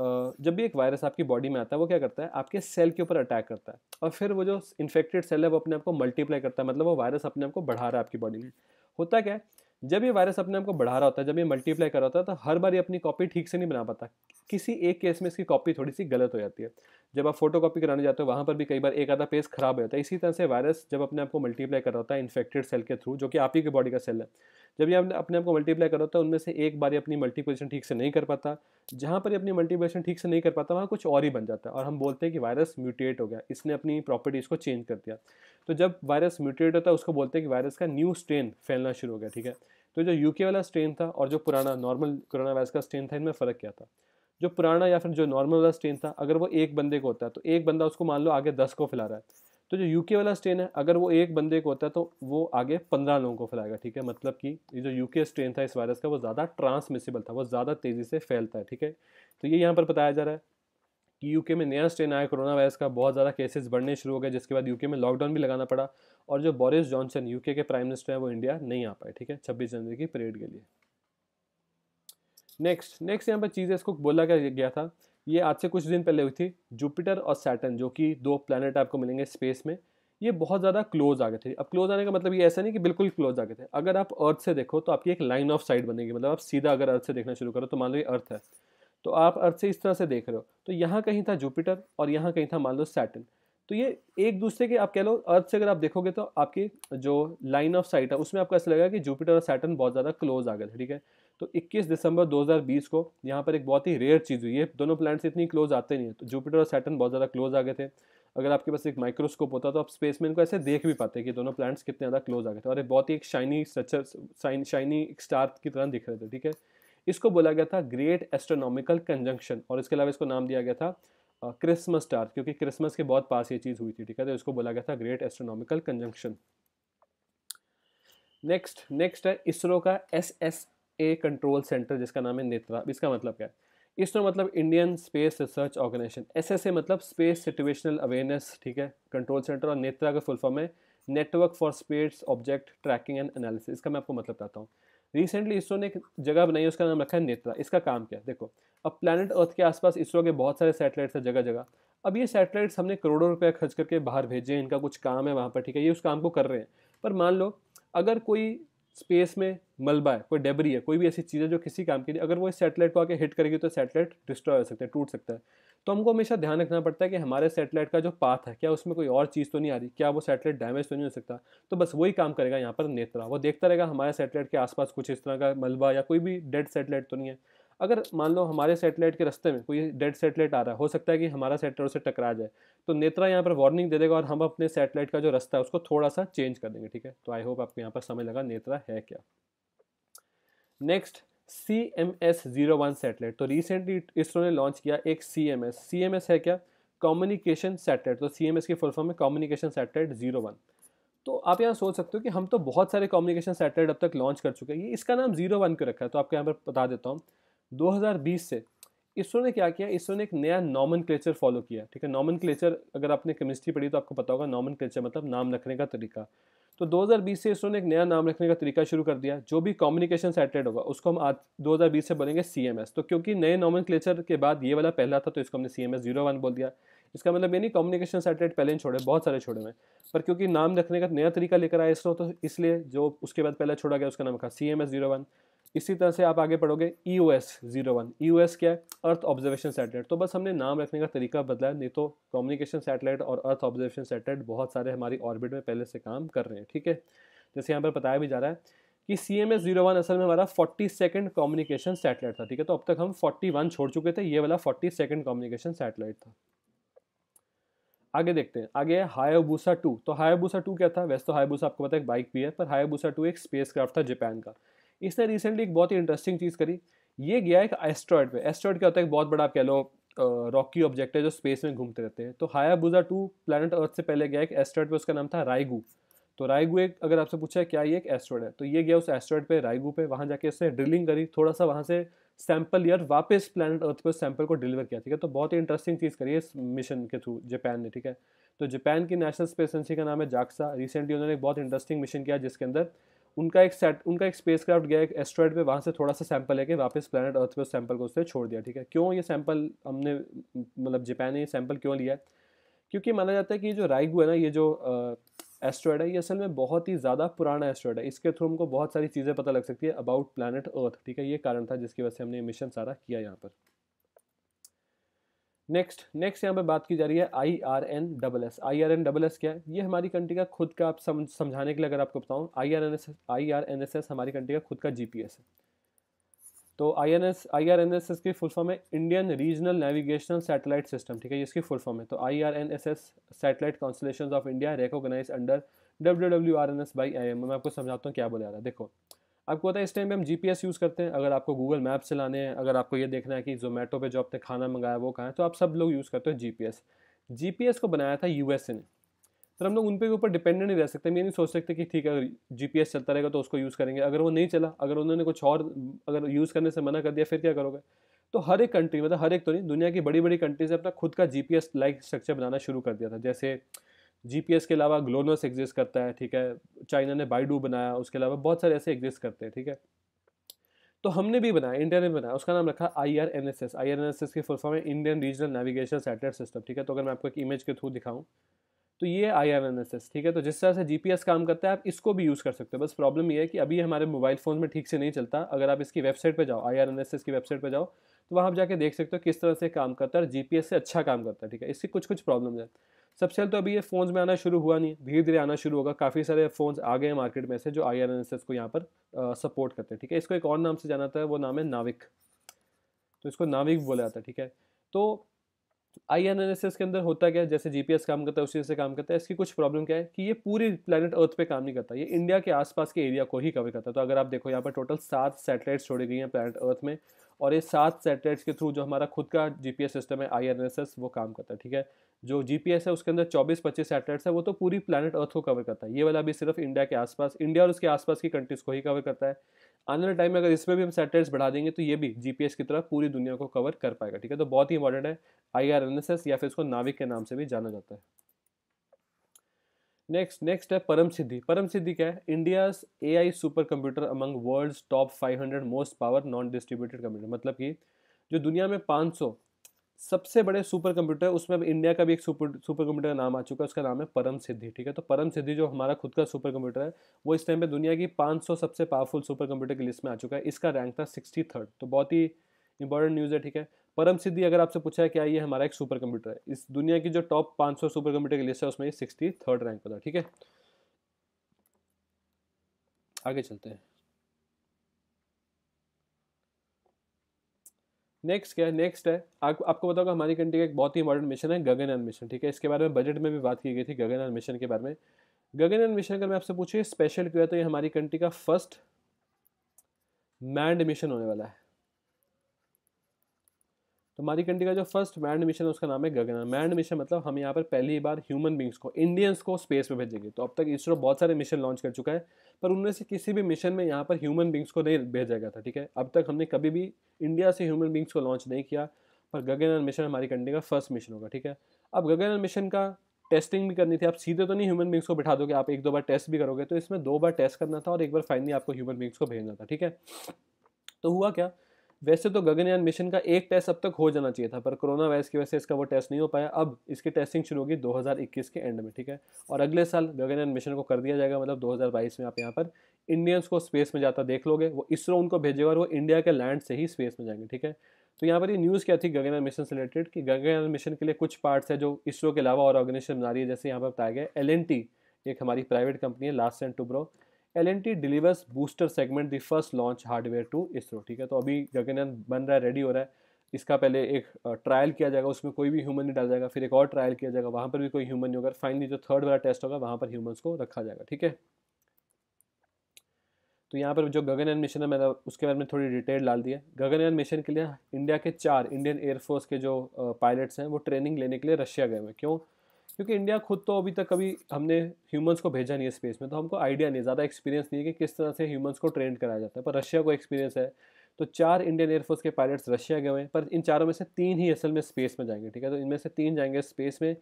जब भी एक वायरस आपकी बॉडी में आता है वो क्या करता है आपके सेल के ऊपर अटैक करता है और फिर वो जो इन्फेक्टेड सेल है वो अपने आप को मल्टीप्लाई करता है मतलब वो वायरस अपने आप को बढ़ा रहा है आपकी बॉडी में होता क्या है जब ये वायरस अपने आप को बढ़ा रहा होता है जब ये मल्टीप्लाई कर रहा होता है तो हर बार ये अपनी कॉपी ठीक से नहीं बना पाता किसी एक केस में इसकी कॉपी थोड़ी सी गलत हो जाती है जब आप फोटो कॉपी कराने जाते हो वहाँ पर भी कई बार एक आधा पेज खराब हो जाता है इसी तरह से वायरस जब अपने आप को मल्टीप्लाई कर रहा होता है इन्फेक्टेड सेल के थ्रू जो कि आप ही के बॉडी का सेल है जब ये आपने अपने आप को मल्टीप्लाई करता है उनमें से एक बार ये अपनी मल्टीप्लिकेशन ठीक से नहीं कर पाता जहाँ पर ये अपनी मल्टीप्लिकेशन ठीक से नहीं कर पाता वहाँ कुछ और ही बन जाता है और हम बोलते हैं कि वायरस म्यूटेट हो गया इसने अपनी प्रॉपर्टीज़ को चेंज कर दिया तो जब वायरस म्यूटेट होता है उसको बोलते हैं कि वायरस का न्यू स्ट्रेन फैलना शुरू हो गया ठीक है तो जो यूके वाला स्ट्रेन था और जो पुराना नॉर्मल कोरोना वायरस का स्ट्रेन था इनमें फ़र्क क्या था जो पुराना या फिर जो नॉर्मल वाला स्ट्रेन था अगर वो एक बंदे को होता है तो एक बंदा उसको मान लो आगे दस को फैला रहा है तो जो यूके वाला स्ट्रेन है अगर वो एक बंदे को होता है तो वो आगे पंद्रह लोगों को फैलाएगा ठीक है मतलब कि ये जो यूके स्ट्रेन था इस वायरस का वो ज़्यादा ट्रांसमिसिबल था वो ज़्यादा तेज़ी से फैलता है ठीक है तो ये यहाँ पर बताया जा रहा है कि यूके में नया स्ट्रेन आया कोरोना वायरस का बहुत ज़्यादा केसेज बढ़ने शुरू हो गए जिसके बाद यूके में लॉकडाउन भी लगाना पड़ा और जो बोरिस जॉनसन यूके के प्राइम मिनिस्टर हैं वो इंडिया नहीं आ पाए ठीक है छब्बीस जनवरी की परेड के लिए नेक्स्ट नेक्स्ट यहाँ पर चीज़ है इसको बोला गया था ये आज से कुछ दिन पहले हुई थी जुपिटर और सैटन जो कि दो प्लानट आपको मिलेंगे स्पेस में ये बहुत ज़्यादा क्लोज आ गए थे अब क्लोज आने का मतलब ये ऐसा नहीं कि बिल्कुल क्लोज आ गए थे अगर आप अर्थ से देखो तो आपकी एक लाइन ऑफ साइट बनेगी मतलब आप सीधा अगर अर्थ से देखना शुरू करो तो मान लो ये अर्थ है तो आप अर्थ से इस तरह से देख रहे हो तो यहाँ कहीं था जुपिटर और यहाँ कहीं था मान लो सैटन तो ये एक दूसरे के आप कह लो अर्थ से अगर आप देखोगे तो आपकी जो लाइन ऑफ साइट है उसमें आपको ऐसा लगेगा कि जुपिटर और सैटन बहुत ज़्यादा क्लोज आ गए थे ठीक है तो 21 दिसंबर 2020 को यहाँ पर एक बहुत ही रेयर चीज़ हुई है दोनों प्लैनेट्स इतनी क्लोज आते नहीं है तो जुपिटर और सैटन बहुत ज़्यादा क्लोज आ गए थे अगर आपके पास एक माइक्रोस्कोप होता तो आप स्पेस में इनको ऐसे देख भी पाते कि दोनों प्लैनेट्स कितने ज़्यादा क्लोज आ गए थे और एक बहुत ही एक शाइनी स्ट्रक्चर शाइनी एक स्टार की तरह दिख रहे थे ठीक है इसको बोला गया था ग्रेट एस्ट्रोनॉमिकल कंजंक्शन और इसके अलावा इसको नाम दिया गया था क्रिसमस स्टार क्योंकि क्रिसमस के बहुत पास ये चीज़ हुई थी ठीक है तो इसको बोला गया था great astronomical conjunction next next है इसरो का S S A control centre जिसका नाम है नेत्रा इसका मतलब क्या है इसरो मतलब Indian space research organisation SSA मतलब स्पेस सिचुएशनल अवेयरनेस ठीक है कंट्रोल सेंटर और नेत्रा का फुल फॉर्म है network for space object tracking and analysis इसका मैं आपको मतलब बताता हूँ रिसेंटली इसरो ने एक जगह बनाई उसका नाम रखा है नेत्रा इसका काम क्या है देखो अब प्लानट अर्थ के आसपास इसरो के बहुत सारे सैटेलाइट्स हैं जगह जगह अब ये सैटेलाइट्स हमने करोड़ों रुपया खर्च करके बाहर भेजे हैं इनका कुछ काम है वहाँ पर ठीक है ये उस काम को कर रहे हैं पर मान लो अगर कोई स्पेस में मलबा है कोई डेबरी है कोई भी ऐसी चीज़ है जो किसी काम की नहीं अगर वो इस सेटेलाइट को आके हिट करेगी तो सेटेलाइट डिस्ट्रॉय हो सकता है टूट सकता है तो हमको हमेशा ध्यान रखना पड़ता है कि हमारे सेटेलाइट का जो पाथ है क्या उसमें कोई और चीज़ तो नहीं आ रही क्या वो सेटेलाइट डैमेज तो नहीं हो सकता तो बस वही काम करेगा यहाँ पर नेत्रा वो देखता रहेगा हमारे सेटेलाइट के आसपास कुछ इस तरह का मलबा या कोई भी डेड सेटेलाइट तो नहीं है अगर मान लो हमारे सेटेलाइट के रास्ते में कोई डेड सेटेलाइट आ रहा है हो सकता है कि हमारा सेटेलाइट उसे टकरा जाए तो नेत्रा यहाँ पर वार्निंग दे देगा और हम अपने सेटेलाइट का जो रास्ता है उसको थोड़ा सा चेंज कर देंगे ठीक है तो आई होप आपको यहाँ पर समझ लगा नेत्रा है क्या next C M S zero one satellite तो रिसेंटली इसरो ने लॉन्च किया एक C M S C M S है क्या कम्युनिकेशन सेटेलाइट तो सी एम एस की फुल फॉर्म है कम्युनिकेशन सेटेलाइट जीरो वन तो आप यहाँ सोच सकते हो कि हम तो बहुत सारे कम्युनिकेशन सेटेलाइट अब तक लॉन्च कर चुके हैं ये इसका नाम जीरो वन क्यों रखा है तो आपको यहाँ पर बता देता हूँ 2020 से इसरो ने क्या किया इसरो ने एक नया नॉमन क्लेचर फॉलो किया ठीक है नॉमन क्लेचर अगर आपने केमिस्ट्री पढ़ी तो आपको पता होगा नॉमन क्लेचर मतलब नाम रखने का तरीका तो 2020 से इसरो ने एक नया नाम रखने का तरीका शुरू कर दिया जो भी कम्युनिकेशन सेटेड होगा उसको हम आज 2020 से बोलेंगे सी तो क्योंकि नए नॉमन क्लेचर के बाद ये वाला पहला था तो इसको हमने सी एम बोल दिया इसका मतलब ये नहीं कम्युनिकेशन सेटेड पहले छोड़े बहुत सारे छोड़े हुए पर क्योंकि नाम रखने का नया तरीका लेकर आया इसरो तो इसलिए जो उसके बाद पहला छोड़ा गया उसका नाम रखा C M S zero one इसी तरह से आप आगे पढ़ोगे E O S zero one E O S क्या है अर्थ ऑब्जर्वेशन सैटेलाइट तो बस हमने नाम रखने का तरीका बदला है नहीं तो कम्युनिकेशन सैटेलाइट और अर्थ ऑब्जर्वेशन सैटेलाइट बहुत सारे हमारी ऑर्बिट में पहले से काम कर रहे हैं ठीक है जैसे यहाँ पर बताया भी जा रहा है कि C M S zero one असल में हमारा फोर्टी सेकेंड कम्युनिकेशन सैटेलाइट था ठीक है तो अब तक हम फोर्टी वन छोड़ चुके थे ये वाला फोर्टी सेकेंड कम्युनिकेशन सैटेलाइट था आगे देखते हैं आगे है हायाबूसा टू तो हायाबूसा टू क्या था वैसे तो हायाबूसा आपको पता है एक बाइक भी है पर हायाबूसा टू एक स्पेस क्राफ्ट था जापान का इसने रिसेंटली एक बहुत ही इंटरेस्टिंग चीज़ करी ये गया एक एस्ट्रॉयड पे एस्ट्रॉयड क्या होता है एक बहुत बड़ा आप कह लो रॉकी ऑब्जेक्ट है जो स्पेस में घूमते रहते हैं तो हायाबुजा टू प्लानट अर्थ से पहले गया एक एस्ट्रॉयड पे उसका नाम था रायगू तो रायगू एक अगर आपसे पूछा है क्या ये एक एस्ट्रॉयड है तो ये गया उस एस्ट्रॉयड पे रायगू पे वहाँ जाके उसने ड्रिलिंग करी थोड़ा सा वहाँ से सैंपल यार वापस प्लानट अर्थ पर सैंपल को डिलीवर किया ठीक है तो बहुत ही इंटरेस्टिंग चीज़ करी है इस मिशन के थ्रू जापान ने ठीक है तो जापान की नेशनल स्पेस एजेंसी का नाम है जाक्सा रिसेंटली उन्होंने एक बहुत इंटरेस्टिंग मिशन किया जिसके अंदर उनका एक सेट उनका एक स्पेस क्राफ्ट गया एक एस्ट्रॉयड पे वहाँ से थोड़ा सा सैंपल लेके वापस प्लानट अर्थ पे उस सैंपल को उसने छोड़ दिया ठीक है क्यों ये सैंपल हमने मतलब जापान ने ये सैंपल क्यों लिया है क्योंकि माना जाता है कि ये जो राइगू है ना ये जो एस्ट्रॉयड है ये असल में बहुत ही ज़्यादा पुराना एस्ट्रॉयड है इसके थ्रू हमको बहुत सारी चीज़ें पता लग सकती है अबाउट प्लानट अर्थ ठीक है ये कारण था जिसकी वजह से हमने मिशन सारा किया यहाँ पर नेक्स्ट नेक्स्ट यहाँ पे बात की जा रही है I R N double S I R N double S क्या है ये हमारी कंट्री का खुद का आप समझ समझाने के लिए अगर आपको बताऊँ I R N S I R N S S हमारी कंट्री का खुद का जी पी एस है तो I N S I R N S S की फुल फॉर्म है Indian regional navigational satellite system ठीक है इसकी फुल फॉर्म है तो I R N S S satellite constellation of India recognise under W W R N S by I M मैं आपको समझाता हूँ क्या बोला जा रहा है देखो आपको पता है इस टाइम पे हम जी यूज़ करते हैं अगर आपको गूगल मैप से लाने हैं अगर आपको ये देखना है कि जोमेटो पे जो आपने खाना मंगाया वो कहाँ है तो आप सब लोग यूज़ करते हो जी पी को बनाया था यू ने पर हम लोग उन पे ऊपर डिपेंडेंट नहीं रह सकते हम ये नहीं सोच सकते कि ठीक है अगर जीपीएस चलता रहेगा तो उसको यूज़ करेंगे अगर वो नहीं चला अगर उन्होंने कुछ और अगर यूज़ करने से मना कर दिया फिर क्या करोगे तो हर एक कंट्री मतलब हर एक तो नहीं दुनिया की बड़ी बड़ी कंट्रीज ने अपना खुद का जी लाइक स्ट्रक्चर बनाना शुरू कर दिया था जैसे जी के अलावा ग्लोनस एग्जिस्ट करता है ठीक है चाइना ने बाइडू बनाया उसके अलावा बहुत सारे ऐसे एग्जिस्ट करते हैं ठीक है तो हमने भी बनाया इंडिया ने बनाया उसका नाम रखा I R N S S I R N S S की फुल फॉर्म है Indian regional navigation satellite system ठीक है तो अगर मैं आपको एक इमेज के थ्रू दिखाऊं तो ये I R N S S ठीक है तो जिस तरह से जी पी एस काम करता है आप इसको भी यूज़ कर सकते हो बस प्रॉब्लम ये है कि अभी हमारे मोबाइल फ़ोन में ठीक से नहीं चलता अगर आप इसकी वेबसाइट पर जाओ I R N S S की वेबसाइट पर जाओ तो वहाँ आप जाके देख सकते हो किस तरह से काम करता है और जी पी एस से अच्छा काम करता है ठीक है इसकी कुछ कुछ प्रॉब्लम है सबसे पहले तो अभी ये फ़ोन्स में आना शुरू हुआ नहीं धीरे धीरे आना शुरू होगा काफ़ी सारे फ़ोन्स आ गए हैं मार्केट में से जो आई को यहाँ पर सपोर्ट करते हैं ठीक है इसको एक और नाम से जाना था वो नाम है नाविक तो इसको नाविक बोला जाता है ठीक है तो I N N S S के अंदर होता क्या है जैसे एस काम करता है उसी से काम करता है इसकी कुछ प्रॉब्लम क्या है कि ये पूरी प्लानट अर्थ पे काम नहीं करता ये इंडिया के आसपास के एरिया को ही कवर करता है तो अगर आप देखो यहाँ पर टोटल सात सैटेलाइट्स छोड़ी गई हैं प्लानट अर्थ में और ये सात सैटेलाइट्स के थ्रू जो हमारा खुद का जी पी एस सिस्टम है आई एन एस एस वो काम करता है ठीक है जो जी पी एस है उसके अंदर चौबीस पच्चीस सैटेलाइट्स है वो तो पूरी प्लानट अर्थ को कवर करता है ये वाला भी सिर्फ इंडिया के आसपास इंडिया और उसके आसपास की कंट्रीज़ को ही कवर करता है आने वाले टाइम में अगर इसमें भी हम सैटेलाइट्स बढ़ा देंगे तो ये भी जी की तरह पूरी दुनिया को कवर कर पाएगा ठीक है तो बहुत ही इंपॉर्टेंट है I R N S S या फिर इसको नाविक के नाम से भी जाना जाता है नेक्स्ट नेक्स्ट है परम सिद्धि परम सिद्धि क्या है India A I super computer among world top 500 most power non distributed computer मतलब कि जो दुनिया में 500 सबसे बड़े सुपर कंप्यूटर उसमें अब इंडिया का भी एक सुपर सुपर कंप्यूटर का नाम आ चुका है उसका नाम है परम सिद्धि ठीक है तो परम सिद्धि जो हमारा खुद का सुपर कंप्यूटर है वो इस टाइम पे दुनिया की 500 सबसे पावरफुल सुपर कंप्यूटर की लिस्ट में आ चुका है इसका रैंक था सिक्सटी थर्ड तो बहुत ही इंपॉर्टेंट न्यूज़ है ठीक है परम सिद्धि अगर आपसे पूछा है क्या ये हमारा एक सुपर कंप्यूटर है इस दुनिया की जो टॉप पाँच सुपर कंप्यूटर की लिस्ट है उसमें ये सिक्सटी रैंक पर था ठीक है आगे चलते हैं नेक्स्ट क्या है नेक्स्ट है आप, आपको बताऊंगा हमारी कंट्री का एक बहुत ही इंपॉर्टेंट मिशन है गगनयान मिशन ठीक है इसके बारे में बजट में भी बात की गई थी गगनयान मिशन के बारे में गगनयान मिशन अगर मैं आपसे पूछू स्पेशल क्यों है तो ये हमारी कंट्री का फर्स्ट मैंड मिशन होने वाला है तो हमारी कंट्री का जो फर्स्ट मैंड मिशन है उसका नाम है गगनयान मैंड मिशन मतलब हम यहाँ पर पहली बार ह्यूमन बींग्स को इंडियंस को स्पेस में भेजेंगे तो अब तक इसरो बहुत सारे मिशन लॉन्च कर चुका है पर उनमें से किसी भी मिशन में यहाँ पर ह्यूमन बींग्स को नहीं भेजा गया था ठीक है अब तक हमने कभी भी इंडिया से ह्यूमन बींग्स को लॉन्च नहीं किया पर गगनयान मिशन हमारी कंट्री का फर्स्ट मिशन होगा ठीक है अब गगनयान मिशन का टेस्टिंग भी करनी थी आप सीधे तो नहीं ह्यूमन बींग्स को बिठा दोगे आप एक दो बार टेस्ट भी करोगे तो इसमें दो बार टेस्ट करना था और एक बार फाइनली आपको ह्यूमन बींग्स को भेजना था ठीक है तो हुआ क्या वैसे तो गगनयान मिशन का एक टेस्ट अब तक हो जाना चाहिए था पर कोरोना वायरस की वजह से इसका वो टेस्ट नहीं हो पाया अब इसकी टेस्टिंग शुरू होगी 2021 के एंड में ठीक है और अगले साल गगनयान मिशन को कर दिया जाएगा मतलब 2022 में आप यहाँ पर इंडियंस को स्पेस में जाता देख लोगे वो इसरो उनको भेजेगा और वो इंडिया के लैंड से ही स्पेस में जाएंगे ठीक है तो यहाँ पर ये न्यूज़ क्या थी गगनयान मिशन से रिलेटेड कि गगनयान मिशन के लिए कुछ पार्ट्स है जो इसरो के अलावा और ऑर्गेनाइजेशन बना रही है जैसे यहाँ पर बताया गया एल एक हमारी प्राइवेट कंपनी है Larsen and Toubro L N T delivers booster segment the first launch hardware to ISRO ठीक है तो अभी गगनयान बन रहा है रेडी हो रहा है इसका पहले एक ट्रायल किया जाएगा उसमें कोई भी ह्यूमन नहीं डाल जाएगा फिर एक और ट्रायल किया जाएगा वहाँ पर भी कोई ह्यूमन नहीं होगा फाइनली जो थर्ड वाला टेस्ट होगा वहाँ पर ह्यूमन्स को रखा जाएगा ठीक है तो यहाँ पर जो गगनयान मिशन है मैंने उसके बारे में थोड़ी डिटेल डाल दिया है गगनयान मिशन के लिए इंडिया के चार इंडियन एयरफोर्स के जो पायलट्स हैं वो ट्रेनिंग लेने के लिए रशिया गए हुए क्यों क्योंकि इंडिया खुद तो अभी तक कभी हमने ह्यूमंस को भेजा नहीं है स्पेस में तो हमको आइडिया नहीं ज़्यादा एक्सपीरियंस नहीं है कि किस तरह से ह्यूमंस को ट्रेंड कराया जाता है पर रशिया को एक्सपीरियंस है तो चार इंडियन एयरफोर्स के पायलट्स रशिया गए हैं पर इन चारों में से तीन ही असल में स्पेस में जाएंगे ठीक है तो इनमें से तीन जाएंगे स्पेस में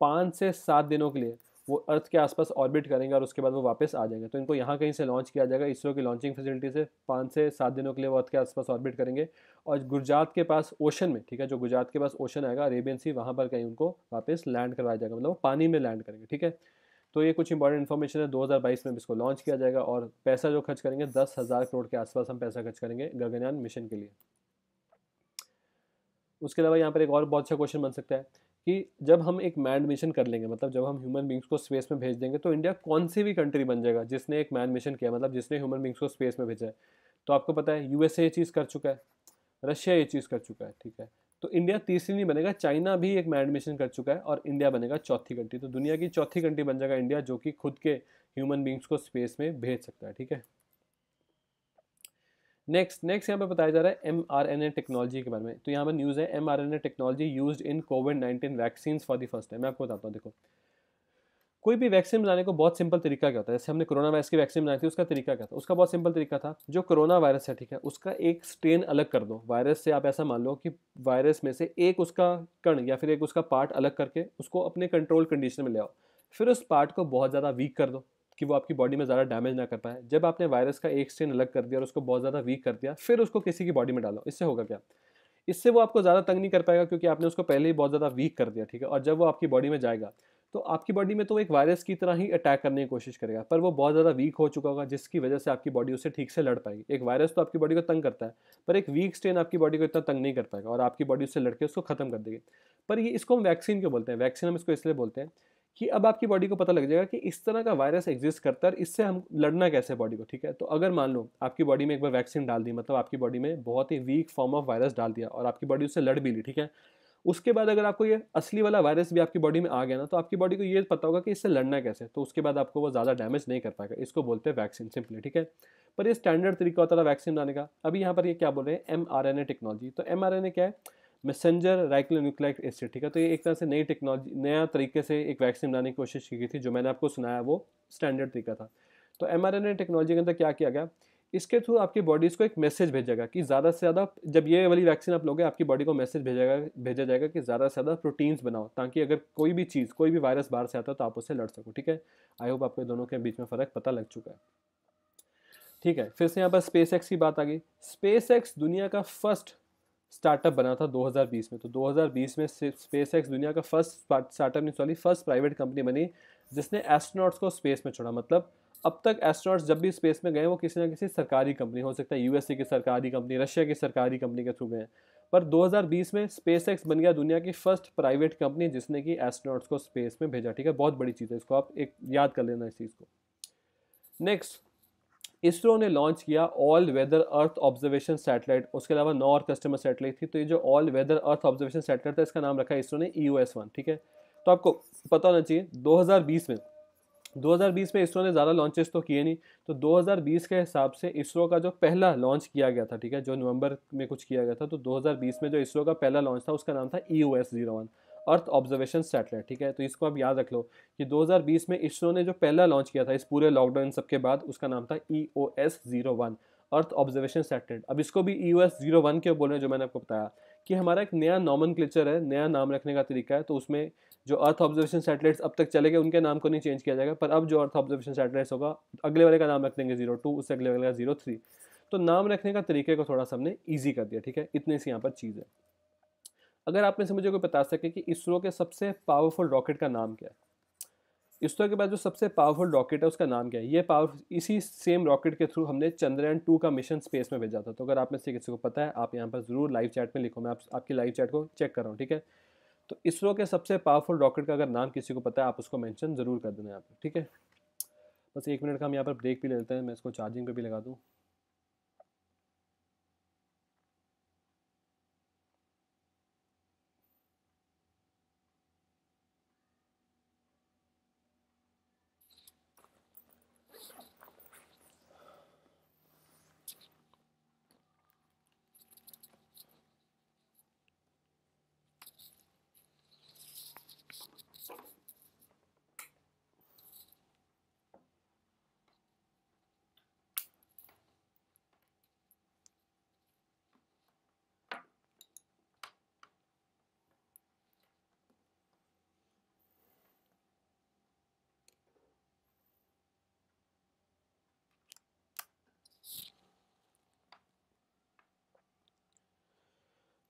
पाँच से सात दिनों के लिए वो अर्थ के आसपास ऑर्बिट करेंगे और उसके बाद वो वापस आ जाएंगे तो इनको यहाँ कहीं से लॉन्च किया जाएगा इसरो की लॉन्चिंग फैसिलिटी से पाँच से सात दिनों के लिए वो अर्थ के आसपास ऑर्बिट करेंगे और गुजरात के पास ओशन में ठीक है जो गुजरात के पास ओशन आएगा अरेबियन सी वहाँ पर कहीं उनको वापस लैंड करवाया जाएगा मतलब वो पानी में लैंड करेंगे ठीक है तो ये कुछ इंपॉर्टेंट इन्फॉर्मेशन है 2022 में इसको लॉन्च किया जाएगा और पैसा जो खर्च करेंगे दस हज़ार करोड़ के आसपास हम पैसा खर्च करेंगे गगनयान मिशन के लिए उसके अलावा यहाँ पर एक और बहुत अच्छा क्वेश्चन बन सकता है कि जब हम एक मैन मिशन कर लेंगे मतलब जब हम ह्यूमन बींग्स को स्पेस में भेज देंगे तो इंडिया कौन सी भी कंट्री बन जाएगा जिसने एक मैन मिशन किया मतलब जिसने ह्यूमन बींग्स को स्पेस में भेजा है तो आपको पता है यूएसए ये चीज़ कर चुका है रशिया ये चीज़ कर चुका है ठीक है तो इंडिया तीसरी नहीं बनेगा चाइना भी एक मैन मिशन कर चुका है और इंडिया बनेगा चौथी कंट्री तो दुनिया की चौथी कंट्री बन जाएगा इंडिया जो कि खुद के ह्यूमन बींग्स को स्पेस में भेज सकता है ठीक है नेक्स्ट नेक्स्ट यहाँ पे बताया जा रहा है एम ए टेक्नोलॉजी के बारे में तो यहाँ पर न्यूज़ है M R N A technology use in COVID nineteen vaccine for the first time मैं आपको बताता हूँ देखो कोई भी वैक्सीन बनाने को बहुत सिंपल तरीका क्या होता है जैसे हमने कोरोना वायरस की वैक्सीन बनाई थी उसका तरीका क्या था उसका बहुत सिंपल तरीका था जो कोरोना वायरस है ठीक है उसका एक स्ट्रेन अलग कर दो वायरस से आप ऐसा मान लो कि वायरस में से एक उसका कण या फिर एक उसका पार्ट अलग करके उसको अपने कंट्रोल कंडीशन में ले आओ फिर उस पार्ट को बहुत ज़्यादा वीक कर दो कि वो आपकी बॉडी में ज़्यादा डैमेज ना कर पाए जब आपने वायरस का एक स्ट्रेन अलग कर दिया और उसको बहुत ज़्यादा वीक कर दिया फिर उसको किसी की बॉडी में डालो इससे होगा क्या इससे वो आपको ज़्यादा तंग नहीं कर पाएगा क्योंकि आपने उसको पहले ही बहुत ज़्यादा वीक कर दिया ठीक है और जब वो आपकी बॉडी में जाएगा तो आपकी बॉडी में तो एक वायरस की तरह ही अटैक करने की कोशिश करेगा पर वो बहुत ज़्यादा वीक हो चुका होगा जिसकी वजह से आपकी बॉडी उससे ठीक से लड़ पाएगी एक वायरस तो आपकी बॉडी को तंग करता है पर एक वीक स्ट्रेन आपकी बॉडी को इतना तंग नहीं कर पाएगा और आपकी बॉडी उससे लड़के उसको खत्म कर देगी पर ये इसको हम वैक्सीन क्यों बोलते हैं वैक्सीन हम इसको इसलिए बोलते हैं कि अब आपकी बॉडी को पता लग जाएगा कि इस तरह का वायरस एग्जिस्ट करता है इससे हम लड़ना कैसे बॉडी को ठीक है तो अगर मान लो आपकी बॉडी में एक बार वैक्सीन डाल दी मतलब आपकी बॉडी में बहुत ही वीक फॉर्म ऑफ वायरस डाल दिया और आपकी बॉडी उससे लड़ भी ली ठीक है उसके बाद अगर आपको ये असली वाला वायरस भी आपकी बॉडी में आ गया ना तो आपकी बॉडी को ये पता होगा कि इससे लड़ना कैसे तो उसके बाद आपको वो ज़्यादा डैमेज नहीं कर पाएगा इसको बोलते हैं वैक्सीन सिंपली ठीक है पर ये स्टैंडर्ड तरीका होता था वैक्सीन बनाने का अभी यहाँ पर ये क्या बोल रहे हैं एम टेक्नोलॉजी तो एम क्या है मैसेंजर न्यूक्लाइट एसिड ठीक है तो ये एक तरह से नई टेक्नोलॉजी नया तरीके से एक वैक्सीन बनाने की कोशिश की गई थी जो मैंने आपको सुनाया वो स्टैंडर्ड तरीका था तो एम टेक्नोलॉजी के अंदर क्या किया गया इसके थ्रू आपकी बॉडीज़ को एक मैसेज भेजेगा कि ज़्यादा से ज़्यादा जब ये वाली वैक्सीन आप लोगे आपकी बॉडी को मैसेज भेजा भेजा जाएगा कि ज़्यादा से ज़्यादा प्रोटीन्स बनाओ ताकि अगर कोई भी चीज़ कोई भी वायरस बाहर से आता है तो आप उससे लड़ सको ठीक है आई होप आपके दोनों के बीच में फ़र्क पता लग चुका है ठीक है फिर से यहाँ पर स्पेस एक्स की बात आ गई स्पेस एक्स दुनिया का फर्स्ट स्टार्टअप बना था 2020 में तो 2020 में स्पेस एक्स दुनिया का फर्स्ट स्टार्टअप नहीं सॉरी फर्स्ट प्राइवेट कंपनी बनी जिसने एस्ट्रोनॉट्स को स्पेस में छोड़ा मतलब अब तक एस्ट्रोनॉट्स जब भी स्पेस में गए वो किसी ना किसी सरकारी कंपनी हो सकता है यूएसए की सरकारी कंपनी रशिया की सरकारी कंपनी के थ्रू गए पर 2020 में स्पेस एक्स बन गया दुनिया की फर्स्ट प्राइवेट कंपनी जिसने कि एस्ट्रोनॉट्स को स्पेस में भेजा ठीक है बहुत बड़ी चीज़ है इसको आप एक याद कर लेना इस चीज़ को नेक्स्ट इसरो ने लॉन्च किया all weather earth observation satellite उसके अलावा नौ और कस्टमर सैटेलाइट थी तो ये जो all weather earth observation satellite था इसका नाम रखा इसरो ने ई e वन ठीक है तो आपको पता होना चाहिए 2020 में 2020 में इसरो ने ज़्यादा लॉन्चेस तो किए नहीं तो 2020 के हिसाब से इसरो का जो पहला लॉन्च किया गया था ठीक है जो नवंबर में कुछ किया गया था तो 2020 में जो इसरो का पहला लॉन्च था उसका नाम था E O S zero one earth observation satellite ठीक है तो इसको आप याद रख लो कि 2020 में इसरो ने जो पहला लॉन्च किया था इस पूरे लॉकडाउन सबके बाद उसका नाम था E e O S zero one earth observation satellite अब इसको भी E e O S zero one क्यों बोल रहे हैं जो मैंने आपको बताया कि हमारा एक नया नॉमन है नया नाम रखने का तरीका है तो उसमें जो अर्थ ऑब्जर्वेशन सैटेलाइट्स अब तक चले गए उनके नाम को नहीं चेंज किया जाएगा पर अब जो अर्थ ऑब्जर्वेशन सैटेलाइट्स होगा अगले वाले का नाम रख देंगे जीरो टू उससे अगले वाले का जीरो थ्री तो नाम रखने का तरीके को थोड़ा सा हमने ईजी कर दिया ठीक है इतनी सी यहाँ पर चीज़ है अगर आप में से मुझे कोई बता सके कि इसरो के सबसे पावरफुल रॉकेट का नाम क्या है इसरो के पास जो सबसे पावरफुल रॉकेट है उसका नाम क्या है ये पावर इसी सेम रॉकेट के थ्रू हमने चंद्रयान टू का मिशन स्पेस में भेजा था तो अगर आप में से किसी को पता है आप यहाँ पर ज़रूर लाइव चैट में लिखो मैं आप, आपकी लाइव चैट को चेक कर रहा हूँ ठीक है तो इसरो के सबसे पावरफुल रॉकेट का अगर नाम किसी को पता है आप उसको मैंशन ज़रूर कर देना यहाँ पर ठीक है बस एक मिनट का हम यहाँ पर ब्रेक भी ले लेते हैं मैं इसको चार्जिंग पर भी लगा दूँ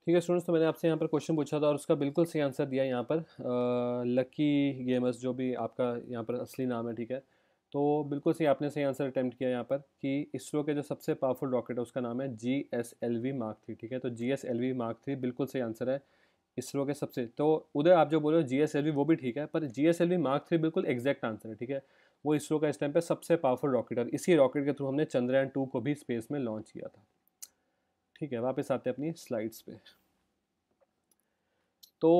ठीक है स्टूडेंट्स तो मैंने आपसे यहाँ पर क्वेश्चन पूछा था और उसका बिल्कुल सही आंसर दिया यहाँ पर लकी गेमर्स जो भी आपका यहाँ पर असली नाम है ठीक है तो बिल्कुल सही आपने सही आंसर अटैम्प्ट किया यहाँ पर कि इसरो के जो सबसे पावरफुल रॉकेट है उसका नाम है G S L V mark three ठीक है तो G S L V mark three बिल्कुल सही आंसर है इसरो के सबसे तो उधर आप जो बोल रहे हो जी एस एल वी वो भी ठीक है पर G S L V mark three बिल्कुल एग्जैक्ट आंसर है ठीक है वो इसरो का इस टाइम पर सबसे पावरफुल रॉकेट है इसी रॉकेट के थ्रू हमने चंद्रयान टू को भी स्पेस में लॉन्च किया था ठीक है वापस आते हैं अपनी स्लाइड्स पे तो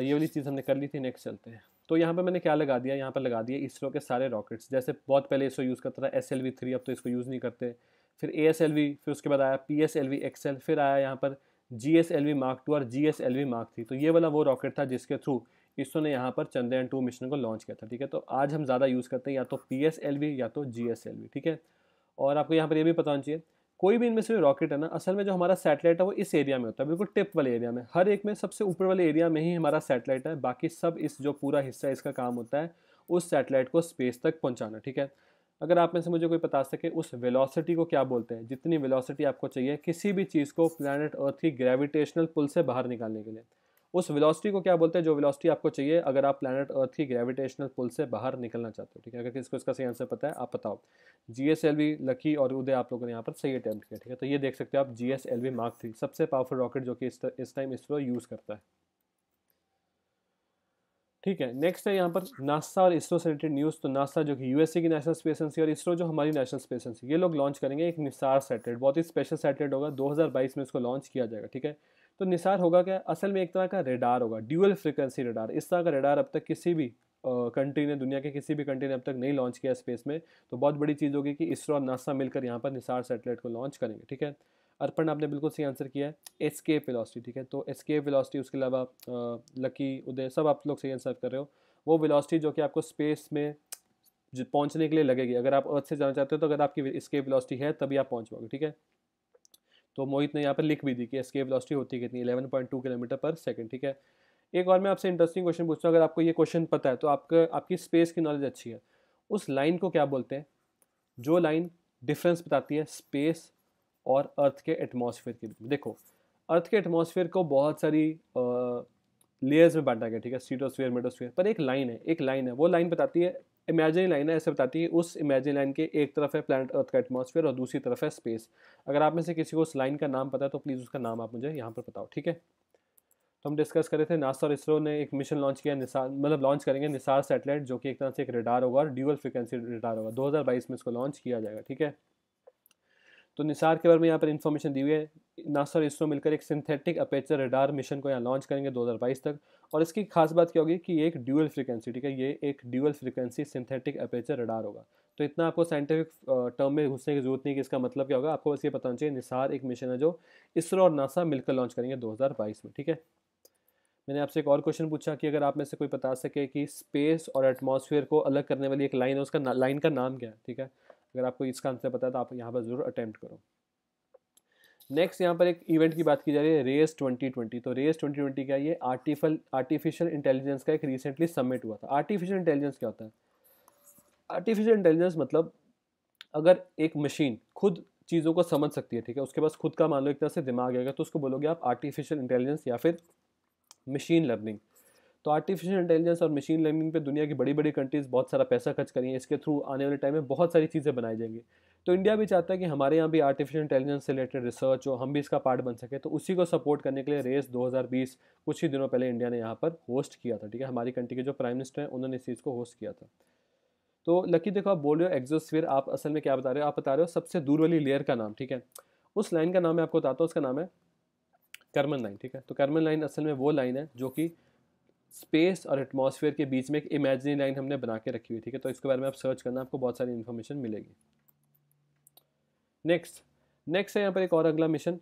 ये वाली चीज़ हमने कर ली थी नेक्स्ट चलते हैं तो यहाँ पे मैंने क्या लगा दिया यहाँ पे लगा दिया इसरो के सारे रॉकेट्स जैसे बहुत पहले इसरो यूज़ करता था एस एल वी थ्री अब तो इसको यूज़ नहीं करते फिर ए एस एल वी फिर उसके बाद आया P S L V XL फिर आया यहाँ पर G S L V mark two और G S L V mark three तो ये वाला वो रॉकेट था जिसके थ्रू इसरो ने यहाँ पर चंद्रयान टू मिशन को लॉन्च किया था ठीक है तो आज हम ज़्यादा यूज़ करते हैं या तो पी एस एल वी या तो जी एस एल वी ठीक है और आपको यहाँ पर यह भी पता होना चाहिए कोई भी इनमें से रॉकेट है ना असल में जो हमारा सैटेलाइट है वो इस एरिया में होता है बिल्कुल टिप वाले एरिया में हर एक में सबसे ऊपर वाले एरिया में ही हमारा सैटेलाइट है बाकी सब इस जो पूरा हिस्सा इसका काम होता है उस सैटेलाइट को स्पेस तक पहुँचाना ठीक है अगर आप में से मुझे कोई बता सके उस वेलोसिटी को क्या बोलते हैं जितनी वेलोसिटी आपको चाहिए किसी भी चीज़ को प्लानट अर्थ की ग्रेविटेशनल पुल से बाहर निकालने के लिए उस वेलोसिटी को क्या बोलते हैं जो वेलोसिटी आपको चाहिए अगर आप प्लानट अर्थ की ग्रेविटेशनल पुल से बाहर निकलना चाहते हो ठीक है अगर किसको इसका सही आंसर पता है आप बताओ G S L V Lucky और उदय आप लोगों ने यहाँ पर सही अटैम्प्ट किया ठीक है तो ये देख सकते हो आप G S L V mark three सबसे पावरफुल रॉकेट जो कि इस टाइम इसरो यूज़ करता है ठीक है नेक्स्ट है यहाँ पर नासा और इसरो से रिलेटेड न्यूज़ तो नासा जो कि यूएसए की नेशनल स्पेस एजेंसी और इसरो जो हमारी नेशनल स्पेस एजेंसी ये लोग लॉन्च करेंगे एक निसार सैटेलाइट बहुत ही स्पेशल सैटेलाइट होगा 2022 में इसको लॉन्च किया जाएगा ठीक है तो निसार होगा क्या असल में एक तरह का रेडार होगा ड्यूअल फ्रिक्वेंसी रेडार इस तरह का रेडार अब तक किसी भी कंट्री ने दुनिया के किसी भी कंट्री ने अब तक नहीं लॉन्च किया स्पेस में तो बहुत बड़ी चीज़ होगी कि इसरो और नासा मिलकर यहाँ पर निसार सेटेलाइट को लॉन्च करेंगे ठीक है अर्पण आपने बिल्कुल सही आंसर किया है एस के वेलोसिटी ठीक है तो एस के वेलोसिटी उसके अलावा लकी उदय सब आप लोग सही आंसर कर रहे हो वो वेलोसिटी जो कि आपको स्पेस में पहुंचने के लिए लगेगी अगर आप अर्थ से जाना चाहते हो तो अगर आपकी स्केप वेलोसिटी है तभी आप पहुंच पाओगे ठीक है तो मोहित ने यहाँ पर लिख भी दी कि एस्केप वेलोसिटी होती कितनी टू किलोमीटर पर सेकंड ठीक है एक और मैं आपसे इंटरेस्टिंग क्वेश्चन पूछता हूँ अगर आपको ये क्वेश्चन पता है तो आपका आपकी स्पेस की नॉलेज अच्छी है उस लाइन को क्या बोलते हैं जो लाइन डिफरेंस बताती है स्पेस और अर्थ के एटमॉस्फेयर के बीच देखो अर्थ के एटमॉस्फेयर को बहुत सारी लेयर्स में बांटा गया ठीक है सीटोस्फेयर मेडोस्फेयर पर एक लाइन है एक लाइन है वो लाइन बताती है इमेजिन लाइन है ऐसे बताती है उस इमेजिन लाइन के एक तरफ है प्लानट अर्थ का एटमॉस्फेयर और दूसरी तरफ है स्पेस अगर आप में से किसी को उस लाइन का नाम पता है तो प्लीज़ उसका नाम आप मुझे यहाँ पर बताओ ठीक है तो हम डिस्कस कर रहे थे नासा और इसरो ने एक मिशन लॉन्च किया निसार मतलब लॉन्च करेंगे निसार सेटेलाइट जो कि एक तरह से एक रेडार होगा और ड्यूअल फ्रिक्वेंसी रेडार होगा 2022 में इसको लॉन्च किया जाएगा ठीक है तो निसार के बारे में यहाँ पर इन्फॉर्मेशन दी हुई है नासा और इसरो मिलकर एक सिंथेटिक अपेचर रडार मिशन को यहाँ लॉन्च करेंगे 2022 तक और इसकी खास बात क्या होगी कि ये एक ड्यूअल फ्रीक्वेंसी ठीक है ये एक dual frequency synthetic aperture radar होगा तो इतना आपको साइंटिफिक टर्म में घुसने की जरूरत नहीं कि इसका मतलब क्या होगा आपको बस ये पता चाहिए निसार एक मिशन है जो इसरो और नासा मिलकर लॉन्च करेंगे दो में ठीक है मैंने आपसे एक और क्वेश्चन पूछा कि अगर आप में से कोई बता सके कि स्पेस और एटमॉस्फेयर को अलग करने वाली एक लाइन है उसका लाइन का नाम क्या है ठीक है अगर आपको इसका आंसर पता है तो आप यहाँ पर ज़रूर अटैम्प्ट करो नेक्स्ट यहाँ पर एक इवेंट की बात की जा रही है रेस 2020 तो रेस 2020 क्या ये आर्टिफल आर्टिफिशियल इंटेलिजेंस का एक रिसेंटली सबमिट हुआ था आर्टिफिशियल इंटेलिजेंस क्या होता है आर्टिफिशियल इंटेलिजेंस मतलब अगर एक मशीन खुद चीज़ों को समझ सकती है ठीक है उसके पास खुद का मान लो एक तरह से दिमाग आएगा तो उसको बोलोगे आप आर्टिफिशियल इंटेलिजेंस या फिर मशीन लर्निंग तो आर्टिफिशियल इंटेलिजेंस और मशीन लर्निंग पे दुनिया की बड़ी बड़ी कंट्रीज़ बहुत सारा पैसा खर्च करी है इसके थ्रू आने वाले टाइम में बहुत सारी चीज़ें बनाई जाएंगी तो इंडिया भी चाहता है कि हमारे यहाँ भी आर्टिफिशियल इंटेलिजेंस से रिलेटेड रिसर्च हो हम भी इसका पार्ट बन सके तो उसी को सपोर्ट करने के लिए रेस 2020 कुछ ही दिनों पहले इंडिया ने यहाँ पर होस्ट किया था ठीक है हमारी कंट्री के जो प्राइम मिनिस्टर हैं उन्होंने इस चीज़ को होस्ट किया था तो लकी देखो आप बोल रहे हो एग्जोस्फीयर आप असल में क्या बता रहे हो आप बता रहे हो सबसे दूर वाली लेयर का नाम ठीक है उस लाइन का नाम मैं आपको बताता हूँ उसका नाम है कर्मन लाइन ठीक है तो कर्मन लाइन असल में वो लाइन है जो कि स्पेस और एटमॉस्फेयर के बीच में एक इमेजनी लाइन हमने बना के रखी हुई ठीक है तो इसके बारे में आप सर्च करना आपको बहुत सारी इन्फॉर्मेशन मिलेगी नेक्स्ट नेक्स्ट है यहाँ पर एक और अगला मिशन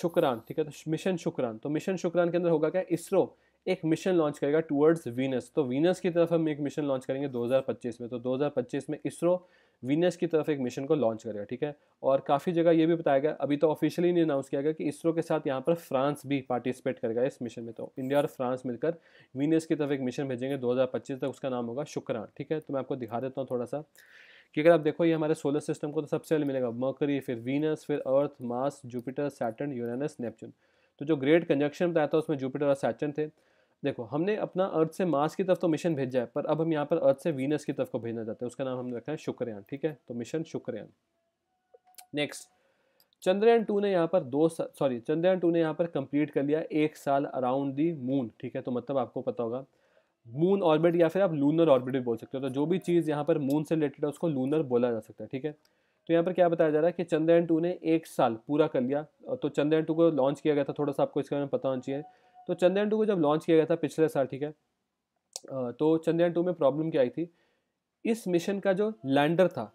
शुक्रान ठीक है तो मिशन शुक्रान तो मिशन शुक्रान के अंदर होगा क्या इसरो एक मिशन लॉन्च करेगा टूवर्ड्स वीनस तो वीनस की तरफ हम एक मिशन लॉन्च करेंगे 2025 में तो 2025 में इसरो वीनस की तरफ एक मिशन को लॉन्च करेगा ठीक है और काफ़ी जगह ये भी बताया गया अभी तो ऑफिशियली नहीं अनाउंस किया गया कि इसरो के साथ यहाँ पर फ्रांस भी पार्टिसिपेट करेगा इस मिशन में तो इंडिया और फ्रांस मिलकर वीनस की तरफ एक मिशन भेजेंगे 2025 तक उसका नाम होगा शुक्रान ठीक है तो मैं आपको दिखा देता हूँ थोड़ा सा कि अगर आप देखो ये हमारे सोलर सिस्टम को तो सबसे पहले मिलेगा मकरी फिर वीनस फिर Earth Mars Jupiter Saturn Uranus Neptune तो जो ग्रेट कंजक्शन बताया था उसमें जुपिटर और सैटन थे देखो हमने अपना अर्थ से मार्स की तरफ तो मिशन भेजा है पर अब हम यहाँ पर अर्थ से वीनस की तरफ को भेजना चाहते हैं उसका नाम हमने रखा है शुक्रयान ठीक है तो mission Shukrayaan next Chandrayaan two ने यहाँ पर दो सॉरी चंद्रयान टू ने यहाँ पर कंप्लीट कर लिया एक साल अराउंड दी मून ठीक है तो मतलब आपको पता होगा मून ऑर्बिट या फिर आप लूनर ऑर्बिट भी बोल सकते हो तो जो भी चीज़ यहाँ पर मून से रिलेटेड है उसको लूनर बोला जा सकता है ठीक है तो यहाँ पर क्या बताया जा रहा है कि चंद्रयान टू ने एक साल पूरा कर लिया तो चंद्रयान टू को लॉन्च किया गया था थोड़ा सा आपको इसके बारे में पता होना चाहिए तो चंद्रयान टू को जब लॉन्च किया गया था पिछले साल ठीक है तो चंद्रयान टू में प्रॉब्लम क्या आई थी इस मिशन का जो लैंडर था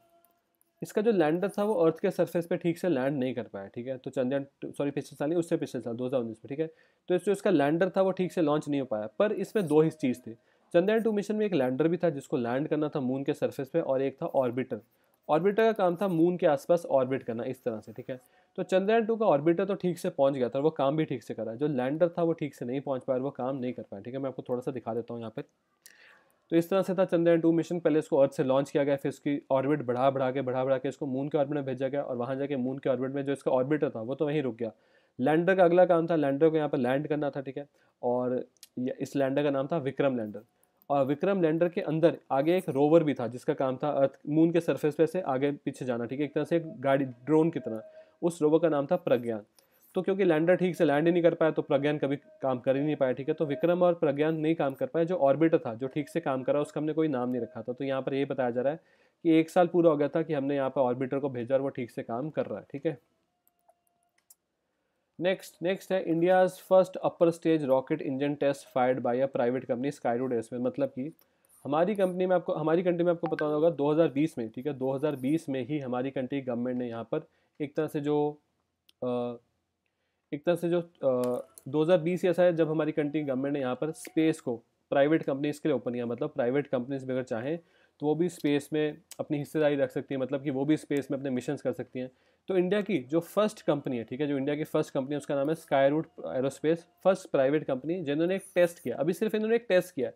इसका जो लैंडर था वो अर्थ के सरफेस पे ठीक से लैंड नहीं कर पाया ठीक है तो चंद्रयान सॉरी पिछले साल नहीं उससे पिछले साल दो हज़ार उन्नीस में ठीक है तो इस जो इसका लैंडर था वो ठीक से लॉन्च नहीं हो पाया पर इसमें दो ही चीज़ थी चंद्रयान टू मिशन में एक लैंडर भी था जिसको लैंड करना था मून के सर्फेस पे और एक था ऑर्बिटर ऑर्बिटर का काम था मून के आसपास ऑर्बिट करना इस तरह से ठीक है तो चंद्रयान टू का ऑर्बिटर तो ठीक से पहुंच गया था वो काम भी ठीक से करा जो लैंडर था वो ठीक से नहीं पहुंच पाया वो काम नहीं कर पाया ठीक है मैं आपको थोड़ा सा दिखा देता हूँ यहाँ पर तो इस तरह से था चंद्रयान टू मिशन पहले इसको अर्थ से लॉन्च किया गया फिर उसकी ऑर्बिट बढ़ा बढ़ा के बढ़ा बढ़ा के इसको मून के ऑर्बिट में भेजा गया और वहाँ जाके मून के ऑर्बिट में जो इसका ऑर्बिटर था वो तो वहीं रुक गया लैंडर का अगला काम था लैंडर को यहाँ पर लैंड करना था ठीक है और इस लैंडर का नाम था विक्रम लैंडर और विक्रम लैंडर के अंदर आगे एक रोवर भी था जिसका काम था अर्थ मून के सरफेस पे से आगे पीछे जाना ठीक है एक तरह से एक गाड़ी ड्रोन की तरह उस रोवर का नाम था प्रज्ञान तो क्योंकि लैंडर ठीक से लैंड ही नहीं कर पाया तो प्रज्ञान कभी काम कर ही नहीं पाया ठीक है तो विक्रम और प्रज्ञान नहीं काम कर पाया जो ऑर्बिटर था जो ठीक से काम करा उसका हमने कोई नाम नहीं रखा था तो यहाँ पर ये बताया जा रहा है कि एक साल पूरा हो गया था कि हमने यहाँ पर ऑर्बिटर को भेजा और वो ठीक से काम कर रहा है ठीक है नेक्स्ट नेक्स्ट है India's first upper stage rocket engine test fired by a private company एस में मतलब कि हमारी कंपनी में आपको हमारी कंट्री में आपको पता होगा 2020 में ठीक है 2020 में ही हमारी कंट्री गवर्नमेंट ने यहाँ पर एक तरह से जो एक तरह से जो दो 2020 ऐसा है जब हमारी कंट्री गवर्नमेंट ने यहाँ पर स्पेस को प्राइवेट कंपनीज के लिए ओपन किया मतलब प्राइवेट कंपनीज अगर चाहें तो वो भी स्पेस में अपनी हिस्सेदारी रख सकती हैं मतलब कि वो भी स्पेस में अपने मिशन कर सकती हैं तो इंडिया की जो फर्स्ट कंपनी है ठीक है जो इंडिया की फर्स्ट कंपनी है उसका नाम है Skyroot Aerospace first private company जिन्होंने एक टेस्ट किया अभी सिर्फ इन्होंने एक टेस्ट किया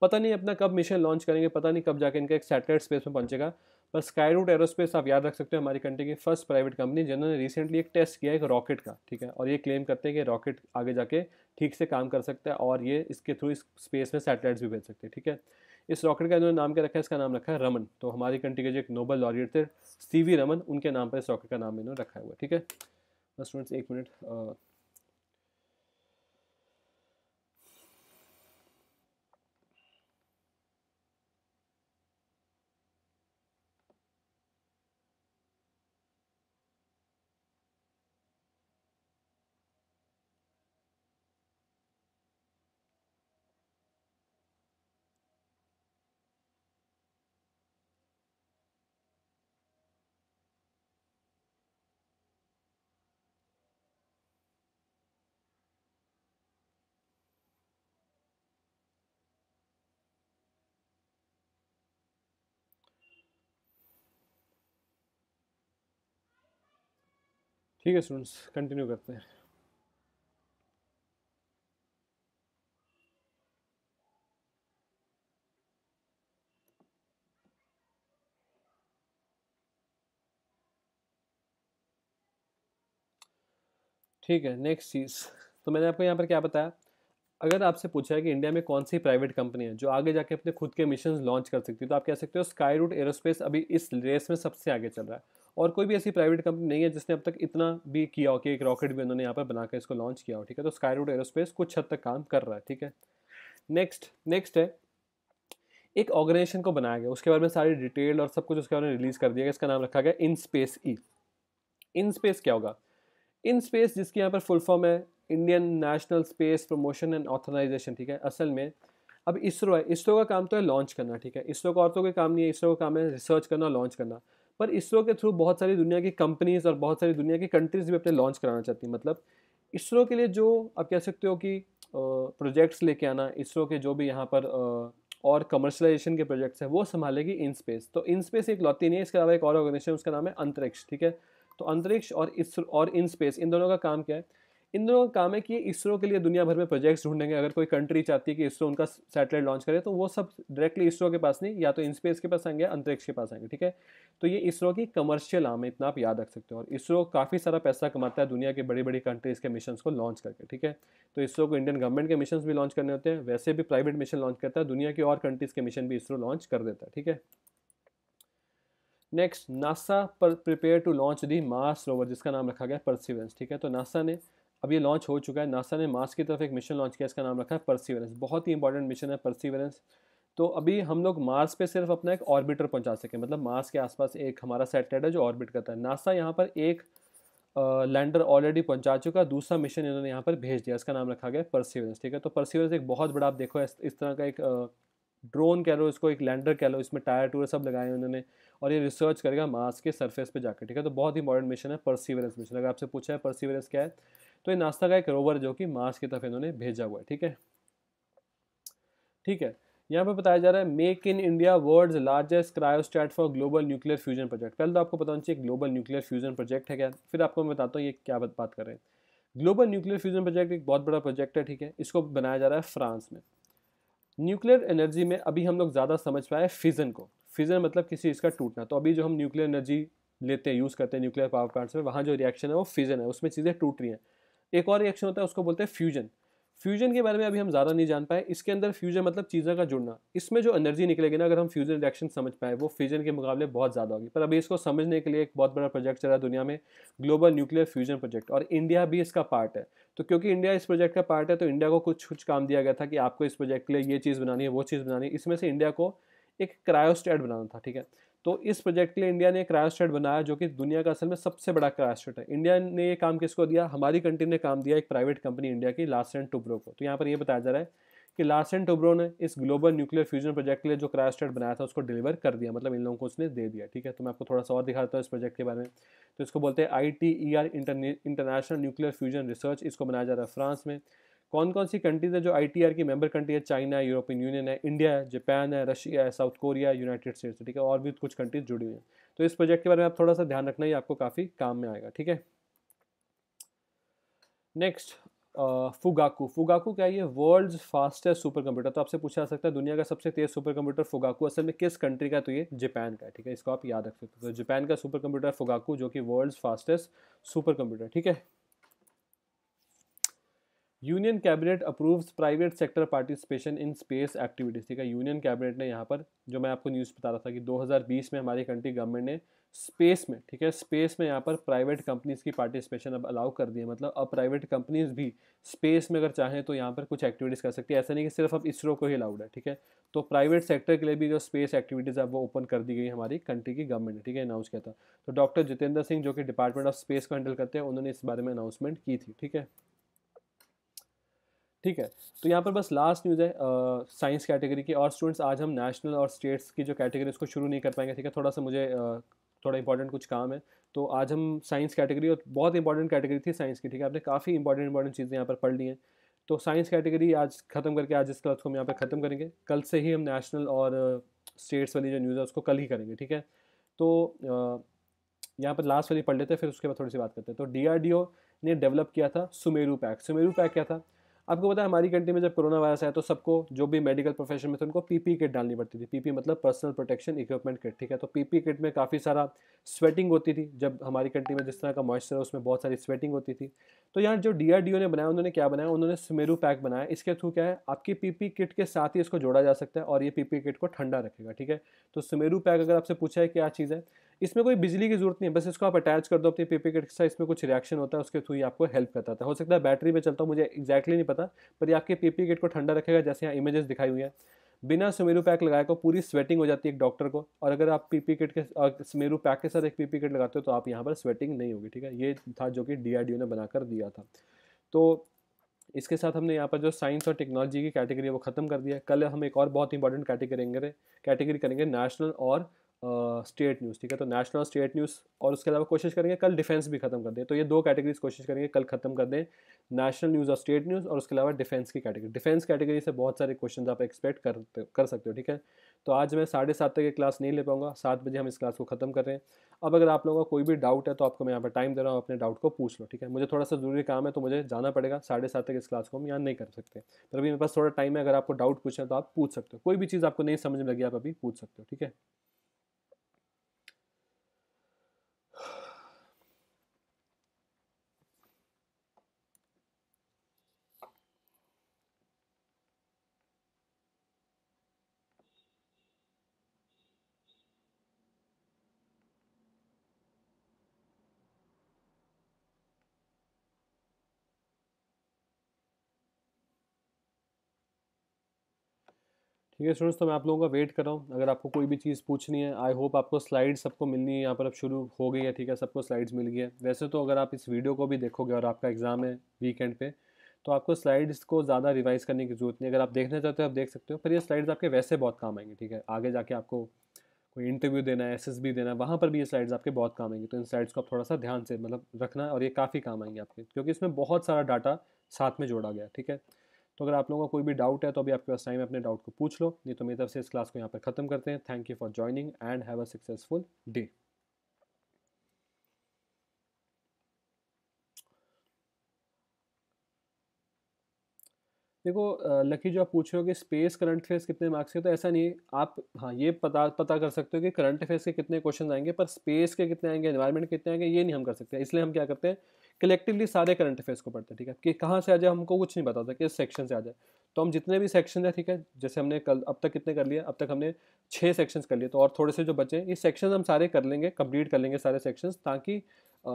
पता नहीं अपना कब मिशन लॉन्च करेंगे पता नहीं कब जाके इनका एक सैटेलाइट स्पेस में पहुंचेगा पर स्काई रूट एरोस्पेस आप याद रख सकते हो हमारी कंट्री की फर्स्ट प्राइवेट कंपनी जिन्होंने रिसेंटली एक टेस्ट किया एक रॉकेट का ठीक है और ये क्लेम करते हैं कि रॉकेट आगे जाके ठीक से काम कर सकता है और ये इसके थ्रू इस स्पेस में सैटेलाइट्स भी भेज सकते हैं ठीक है इस रॉकेट का इन्होंने नाम क्या रखा है इसका नाम रखा है रमन तो हमारी कंट्री के जो एक नोबल लॉरियर थे सी रमन उनके नाम पर इस रॉकेट का नाम इन्होंने रखा हुआ ठीक है स्टूडेंट्स एक मिनट ठीक है स्टूडेंट्स कंटिन्यू करते हैं ठीक है नेक्स्ट चीज़ तो मैंने आपको यहाँ पर क्या बताया अगर आपसे पूछा है कि इंडिया में कौन सी प्राइवेट कंपनी है जो आगे जाके अपने खुद के मिशन लॉन्च कर सकती है तो आप कह सकते हो स्काई रूट एरोस्पेस अभी इस रेस में सबसे आगे चल रहा है और कोई भी ऐसी प्राइवेट कंपनी नहीं है जिसने अब तक इतना भी किया हो कि एक रॉकेट भी उन्होंने यहाँ पर बनाकर इसको लॉन्च किया हो ठीक है तो स्काई रूट एरोस्पेस कुछ हद तक काम कर रहा है ठीक है नेक्स्ट नेक्स्ट है एक ऑर्गेनाइजेशन को बनाया गया उसके बारे में सारी डिटेल और सब कुछ उसके बारे में रिलीज़ कर दिया गया इसका नाम रखा गया in space E in space क्या होगा इन स्पेस जिसके यहाँ पर फुल फॉर्म है Indian National Space Promotion and Authorisation ठीक है असल में अब इसरो है इसरो का काम तो है लॉन्च करना ठीक है इसरो का और तो कोई काम नहीं है इसरो का काम है रिसर्च करना लॉन्च करना पर इसरो के थ्रू बहुत सारी दुनिया की कंपनीज और बहुत सारी दुनिया की कंट्रीज भी अपने लॉन्च कराना चाहती हैं मतलब इसरो के लिए जो आप कह सकते हो कि प्रोजेक्ट्स लेके आना इसरो के जो भी यहाँ पर और कमर्शलाइजेशन के प्रोजेक्ट्स हैं वो संभालेगी इन स्पेस तो इन स्पेस एक लौती नहीं है इसके अलावा एक और ऑर्गेनाइजेशन उसका नाम है अंतरिक्ष ठीक है तो अंतरिक्ष और इसरो और इन स्पेस इन दोनों का काम क्या है इन दोनों का काम है कि इसरो के लिए दुनिया भर में प्रोजेक्ट्स ढूंढेंगे अगर कोई कंट्री चाहती है कि इसरो उनका सैटेलाइट लॉन्च करे तो वो सब डायरेक्टली इसरो के पास नहीं या तो इनस्पेस के पास आएंगे अंतरिक्ष के पास आएंगे ठीक है तो ये इसरो की कमर्शियल आम है इतना आप याद रख सकते हो और इसरो काफ़ी सारा पैसा कमाता है दुनिया के बड़ी बड़ी कंट्रीज़ के मिशन को लॉन्च करके ठीक है तो इसरो को इंडियन गवर्नमेंट के मिशन भी लॉन्च करने होते हैं वैसे भी प्राइवेट मिशन लॉन्च करता है दुनिया की और कंट्रीज़ के मिशन भी इसरो लॉन्च कर देता है ठीक है नेक्स्ट नासा पर prepare to launch the Mars rover जिसका नाम रखा गया परसिवेंस ठीक है तो नासा ने अब ये लॉन्च हो चुका है नासा ने मार्स की तरफ एक मिशन लॉन्च किया इसका नाम रखा है परसीवरेंस बहुत ही इंपॉर्टेंट मिशन है परसीवरेंस तो अभी हम लोग मार्स पे सिर्फ अपना एक ऑर्बिटर पहुंचा सकें मतलब मार्स के आसपास एक हमारा सेटेलाइट है जो ऑर्बिट करता है नासा यहाँ पर एक लैंडर ऑलरेडी पहुंचा चुका है दूसरा मिशन इन्होंने यहाँ पर भेज दिया इसका नाम रखा गया परसीवरेंस ठीक है तो परसीवरेंस एक बहुत बड़ा आप देखो इस, तरह का एक ड्रोन कह लो इसको एक लैंडर कह लो इसमें टायर टूर सब लगाए हैं उन्होंने और ये रिसर्च करेगा मार्स के सरफेस पे जाकर ठीक है तो बहुत इंपॉर्टेंट मिशन है परसीवरेंस मिशन अगर आपसे पूछा है परसीवरेंस क्या है तो ये नाश्ता का एक रोवर जो कि मार्स की तरफ इन्होंने भेजा हुआ है ठीक है ठीक है यहाँ पे बताया जा रहा है make in India world largest cryostat for global nuclear fusion project पहले तो आपको पता होना चाहिए ग्लोबल न्यूक्लियर फ्यूजन प्रोजेक्ट है क्या फिर आपको मैं बताता हूँ ये क्या बात कर रहे हैं ग्लोबल न्यूक्लियर फ्यूजन प्रोजेक्ट एक बहुत बड़ा प्रोजेक्ट है ठीक है इसको बनाया जा रहा है फ्रांस में न्यूक्लियर एनर्जी में अभी हम लोग ज़्यादा समझ पाए फिजन को फिजन मतलब किसी चीज़ का टूटना तो अभी जो हम न्यूक्लियर एनर्जी लेते हैं यूज़ करते हैं न्यूक्लियर पावर प्लांट्स में वहाँ जो रिएक्शन है वो फिजन है उसमें चीज़ें टूट रही हैं एक और रिएक्शन होता है उसको बोलते हैं फ्यूजन फ्यूजन के बारे में अभी हम ज़्यादा नहीं जान पाए इसके अंदर फ्यूजन मतलब चीज़ों का जुड़ना इसमें जो एनर्जी निकलेगी ना अगर हम फ्यूजन रिएक्शन समझ पाए वो फ्यूजन के मुकाबले बहुत ज़्यादा होगी पर अभी इसको समझने के लिए एक बहुत बड़ा प्रोजेक्ट चल रहा है दुनिया में ग्लोबल न्यूक्लियर फ्यूजन प्रोजेक्ट और इंडिया भी इसका पार्ट है तो क्योंकि इंडिया इस प्रोजेक्ट का पार्ट है तो इंडिया को कुछ कुछ काम दिया गया था कि आपको इस प्रोजेक्ट के लिए ये चीज़ बनानी है वो चीज़ बनानी है इसमें से इंडिया को एक क्रायोस्टेट बनाना था ठीक है तो इस प्रोजेक्ट के लिए इंडिया ने क्रायोस्टेट बनाया जो कि दुनिया का असल में सबसे बड़ा क्रायोस्टेट है इंडिया ने ये काम किसको दिया हमारी कंट्री ने काम दिया एक प्राइवेट कंपनी इंडिया की लार्सन टुब्रो को तो यहाँ पर ये बताया जा रहा है कि लार्सन टुब्रो ने इस ग्लोबल न्यूक्लियर फ्यूजन प्रोजेक्ट के लिए जो क्रायोस्टेट बनाया था उसको डिलीवर कर दिया मतलब इन लोगों को उसने दे दिया ठीक है तो मैं आपको थोड़ा सा और दिखाता हूँ इस प्रोजेक्ट के बारे में तो इसको बोलते हैं I T E R international nuclear fusion research इसको बनाया जा रहा है फ्रांस में कौन कौन सी कंट्रीज है जो आई टी आर की मेंबर कंट्री है चाइना है यूरोपियन यूनियन है इंडिया है जापान है रशिया है साउथ कोरिया यूनाइटेड स्टेट्स ठीक है और भी कुछ कंट्रीज जुड़ी हुई हैं तो इस प्रोजेक्ट के बारे में आप थोड़ा सा ध्यान रखना ही आपको काफ़ी काम में आएगा ठीक है नेक्स्ट फुगाकू फुगाकू क्या ये वर्ल्ड फास्टेस्ट सुपर कंप्यूटर तो आपसे पूछा जा सकता है दुनिया का सबसे तेज सुपर कंप्यूटर फुगाकू असल में किस कंट्री का तो ये जापान का है ठीक है इसको आप याद रख सकते हो तो जापान का सुपर कंप्यूटर फुगाकू जो कि वर्ल्ड फास्टेस्ट सुपर कंप्यूटर ठीक है Union Cabinet approves private sector participation in space activities ठीक है यूनियन कैबिनेट ने यहाँ पर जो मैं आपको न्यूज़ बता रहा था कि 2020 में हमारी कंट्री गवर्नमेंट ने स्पेस में ठीक है स्पेस में यहाँ पर प्राइवेट कंपनीज़ की पार्टिसिपेशन अब अलाउ कर दी है मतलब अब प्राइवेट कंपनीज़ भी स्पेस में अगर चाहें तो यहाँ पर कुछ एक्टिविटीज़ कर सकती है ऐसा नहीं कि सिर्फ अब इसरो को ही अलाउड है ठीक है तो प्राइवेट सेक्टर के लिए भी जो स्पेस एक्टिविटीज़ है वो ओपन कर दी गई हमारी कंट्री की गवर्नमेंट ने ठीक है अनाउंस किया था तो डॉक्टर जितेंद्र सिंह जो कि डिपार्टमेंट ऑफ स्पेस को हैंडल करते हैं उन्होंने इस बारे में अनाउंसमेंट की थी ठीक है ठीक है तो यहाँ पर बस लास्ट न्यूज़ है साइंस कैटेगरी की और स्टूडेंट्स आज हम नेशनल और स्टेट्स की जो कैटेगरी उसको शुरू नहीं कर पाएंगे ठीक है थोड़ा सा मुझे थोड़ा इंपॉर्टेंट कुछ काम है तो आज हम साइंस कैटेगरी और बहुत इंपॉर्टेंट कैटेगरी थी साइंस की ठीक है आपने काफ़ी इंपॉर्टेंट इंपॉर्टेंट चीज़ें यहाँ पर पढ़ ली हैं तो साइंस कैटेगरी आज खत्म करके आज इस क्लास को हम यहाँ पर ख़त्म करेंगे कल से ही हम नेशनल और स्टेट्स वाली जो न्यूज़ है उसको कल ही करेंगे ठीक है तो यहाँ पर लास्ट वाली पढ़ लेते हैं फिर उसके बाद थोड़ी सी बात करते हैं तो डी ने डेवलप किया था सुमेरू पैक सुमेरू पैक क्या था आपको पता है हमारी कंट्री में जब कोरोना वायरस आया तो सबको जो भी मेडिकल प्रोफेशन में थे उनको पीपी किट डालनी पड़ती थी पीपी मतलब पर्सनल प्रोटेक्शन इक्विपमेंट किट ठीक है तो पीपी किट में काफ़ी सारा स्वेटिंग होती थी जब हमारी कंट्री में जिस तरह का मॉइस्चर है उसमें बहुत सारी स्वेटिंग होती थी तो यहाँ जो डी ने बनाया उन्होंने क्या बनाया उन्होंने स्मेरू पैक बनाया इसके थ्रू क्या है आपकी पीपी किट के साथ ही इसको जोड़ा जा सकता है और ये पीपी किट को ठंडा रखेगा ठीक है तो स्मेरू पैक अगर आपसे पूछा है क्या चीज़ है इसमें कोई बिजली की जरूरत नहीं है बस इसको आप अटैच कर दो अपने किट के साथ इसमें कुछ रिएक्शन होता है उसके थ्रू ही आपको हेल्प करता था हो सकता है बैटरी में चलता हूँ मुझे एक्जैक्टली नहीं पता पर ये आपके पेपी किट को ठंडा रखेगा जैसे यहाँ इमेजेस दिखाई हुई है बिना सुमेरू पैक लगाए को पूरी स्वेटिंग हो जाती है एक डॉक्टर को और अगर आप पीपी किट के सुमेरू पैक के साथ एक पीपी किट लगाते हो तो आप यहाँ पर स्वेटिंग नहीं होगी ठीक है ये था जो कि डीआरडीओ ने बनाकर दिया था तो इसके साथ हमने यहाँ पर जो साइंस और टेक्नोलॉजी की कैटेगरी है वो ख़त्म कर दिया कल हम एक और बहुत इंपॉर्टेंट कैटेगरी कैटेगरी करेंगे नेशनल और स्टेट न्यूज़ ठीक है तो नेशनल स्टेट न्यूज़ और उसके अलावा कोशिश करेंगे कल डिफेंस भी खत्म कर दें तो ये दो कैटेगरीज कोशिश करेंगे कल खत्म कर दें नेशनल न्यूज़ और स्टेट न्यूज़ और उसके अलावा डिफेंस की कैटेगरी डिफेंस कैटेगरी से बहुत सारे क्वेश्चन आप एक्सपेक्ट कर कर सकते हो ठीक है तो आज मैं साढ़े सात तक क्लास नहीं ले पाऊंगा सात बजे हम इस क्लास को ख़त्म कर रहे हैं अब अगर आप लोगों का कोई भी डाउट है तो आपको मैं यहाँ पर टाइम दे रहा हूँ अपने डाउट को पूछ लो ठीक है मुझे थोड़ा सा ज़रूरी काम है तो मुझे जाना पड़ेगा साढ़े सात तक इस क्लास को हम यहाँ नहीं कर सकते पर अभी मेरे पास थोड़ा टाइम है अगर आपको डाउट पूछना है तो आप पूछ सकते हो कोई भी चीज़ आपको नहीं समझ में लगी आप अभी पूछ सकते हो ठीक है ठीक है स्टूडेंट्स तो मैं आप लोगों का वेट कर रहा हूँ अगर आपको कोई भी चीज़ पूछनी है आई होप आपको स्लाइड सबको मिलनी है यहाँ पर अब शुरू हो गई है ठीक है सबको स्लाइड्स मिल गई है वैसे तो अगर आप इस वीडियो को भी देखोगे और आपका एग्ज़ाम है वीकेंड पे तो आपको स्लाइड्स को ज़्यादा रिवाइज़ करने की जरूरत नहीं अगर आप देखना चाहते हो आप देख सकते हो पर ये स्लाइड्स आपके वैसे बहुत काम आएंगे ठीक है आगे जाके आपको कोई इंटरव्यू देना है एस देना है वहाँ पर भी ये स्लाइड्स आपके बहुत काम आएंगे तो इन स्लाइड्स को आप थोड़ा सा ध्यान से मतलब रखना और ये काफ़ी काम आएंगे आपके क्योंकि इसमें बहुत सारा डाटा साथ में जोड़ा गया ठीक है तो अगर आप लोगों का कोई भी डाउट है तो अभी आपके पास टाइम है अपने डाउट को पूछ लो नहीं तो मेरी तरफ से इस क्लास को यहाँ पर ख़त्म करते हैं thank you for joining and have a successful day देखो लकी जो आप पूछ रहे हो कि स्पेस करंट अफेयर्स कितने मार्क्स के तो ऐसा नहीं आप हाँ ये पता पता कर सकते हो कि करंट अफेयर्स के कितने क्वेश्चन आएंगे पर स्पेस के कितने आएंगे एनवायरनमेंट कितने आएंगे ये नहीं हम कर सकते इसलिए हम क्या करते हैं कलेक्टिवली सारे करंट अफेयर्स को पढ़ते हैं ठीक है कि कहाँ से आ जाए हमको कुछ नहीं पता था किस सेक्शन से आ जाए तो हम जितने भी सेक्शन है ठीक है जैसे हमने कल अब तक कितने कर लिए अब तक हमने छः सेक्शंस कर लिए तो और थोड़े से जो बचे ये सेक्शन हम सारे कर लेंगे कंप्लीट कर लेंगे सारे सेक्शंस ताकि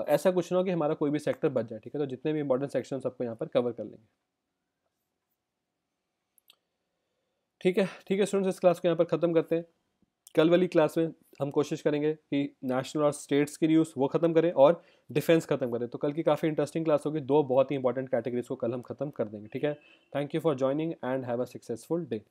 ऐसा कुछ ना हो कि हमारा कोई भी सेक्टर बच जाए ठीक है तो जितने भी इंपॉर्टेंट सेक्शन सबको यहाँ पर कवर कर लेंगे ठीक है ठीक है स्टूडेंट्स इस क्लास को यहाँ पर ख़त्म करते हैं कल वाली क्लास में हम कोशिश करेंगे कि नेशनल और स्टेट्स की न्यूज़ वो ख़त्म करें और डिफेंस ख़त्म करें तो कल की काफ़ी इंटरेस्टिंग क्लास होगी दो बहुत ही इंपॉर्टेंट कैटेगरीज को कल हम ख़त्म कर देंगे ठीक है thank you for joining and have a successful day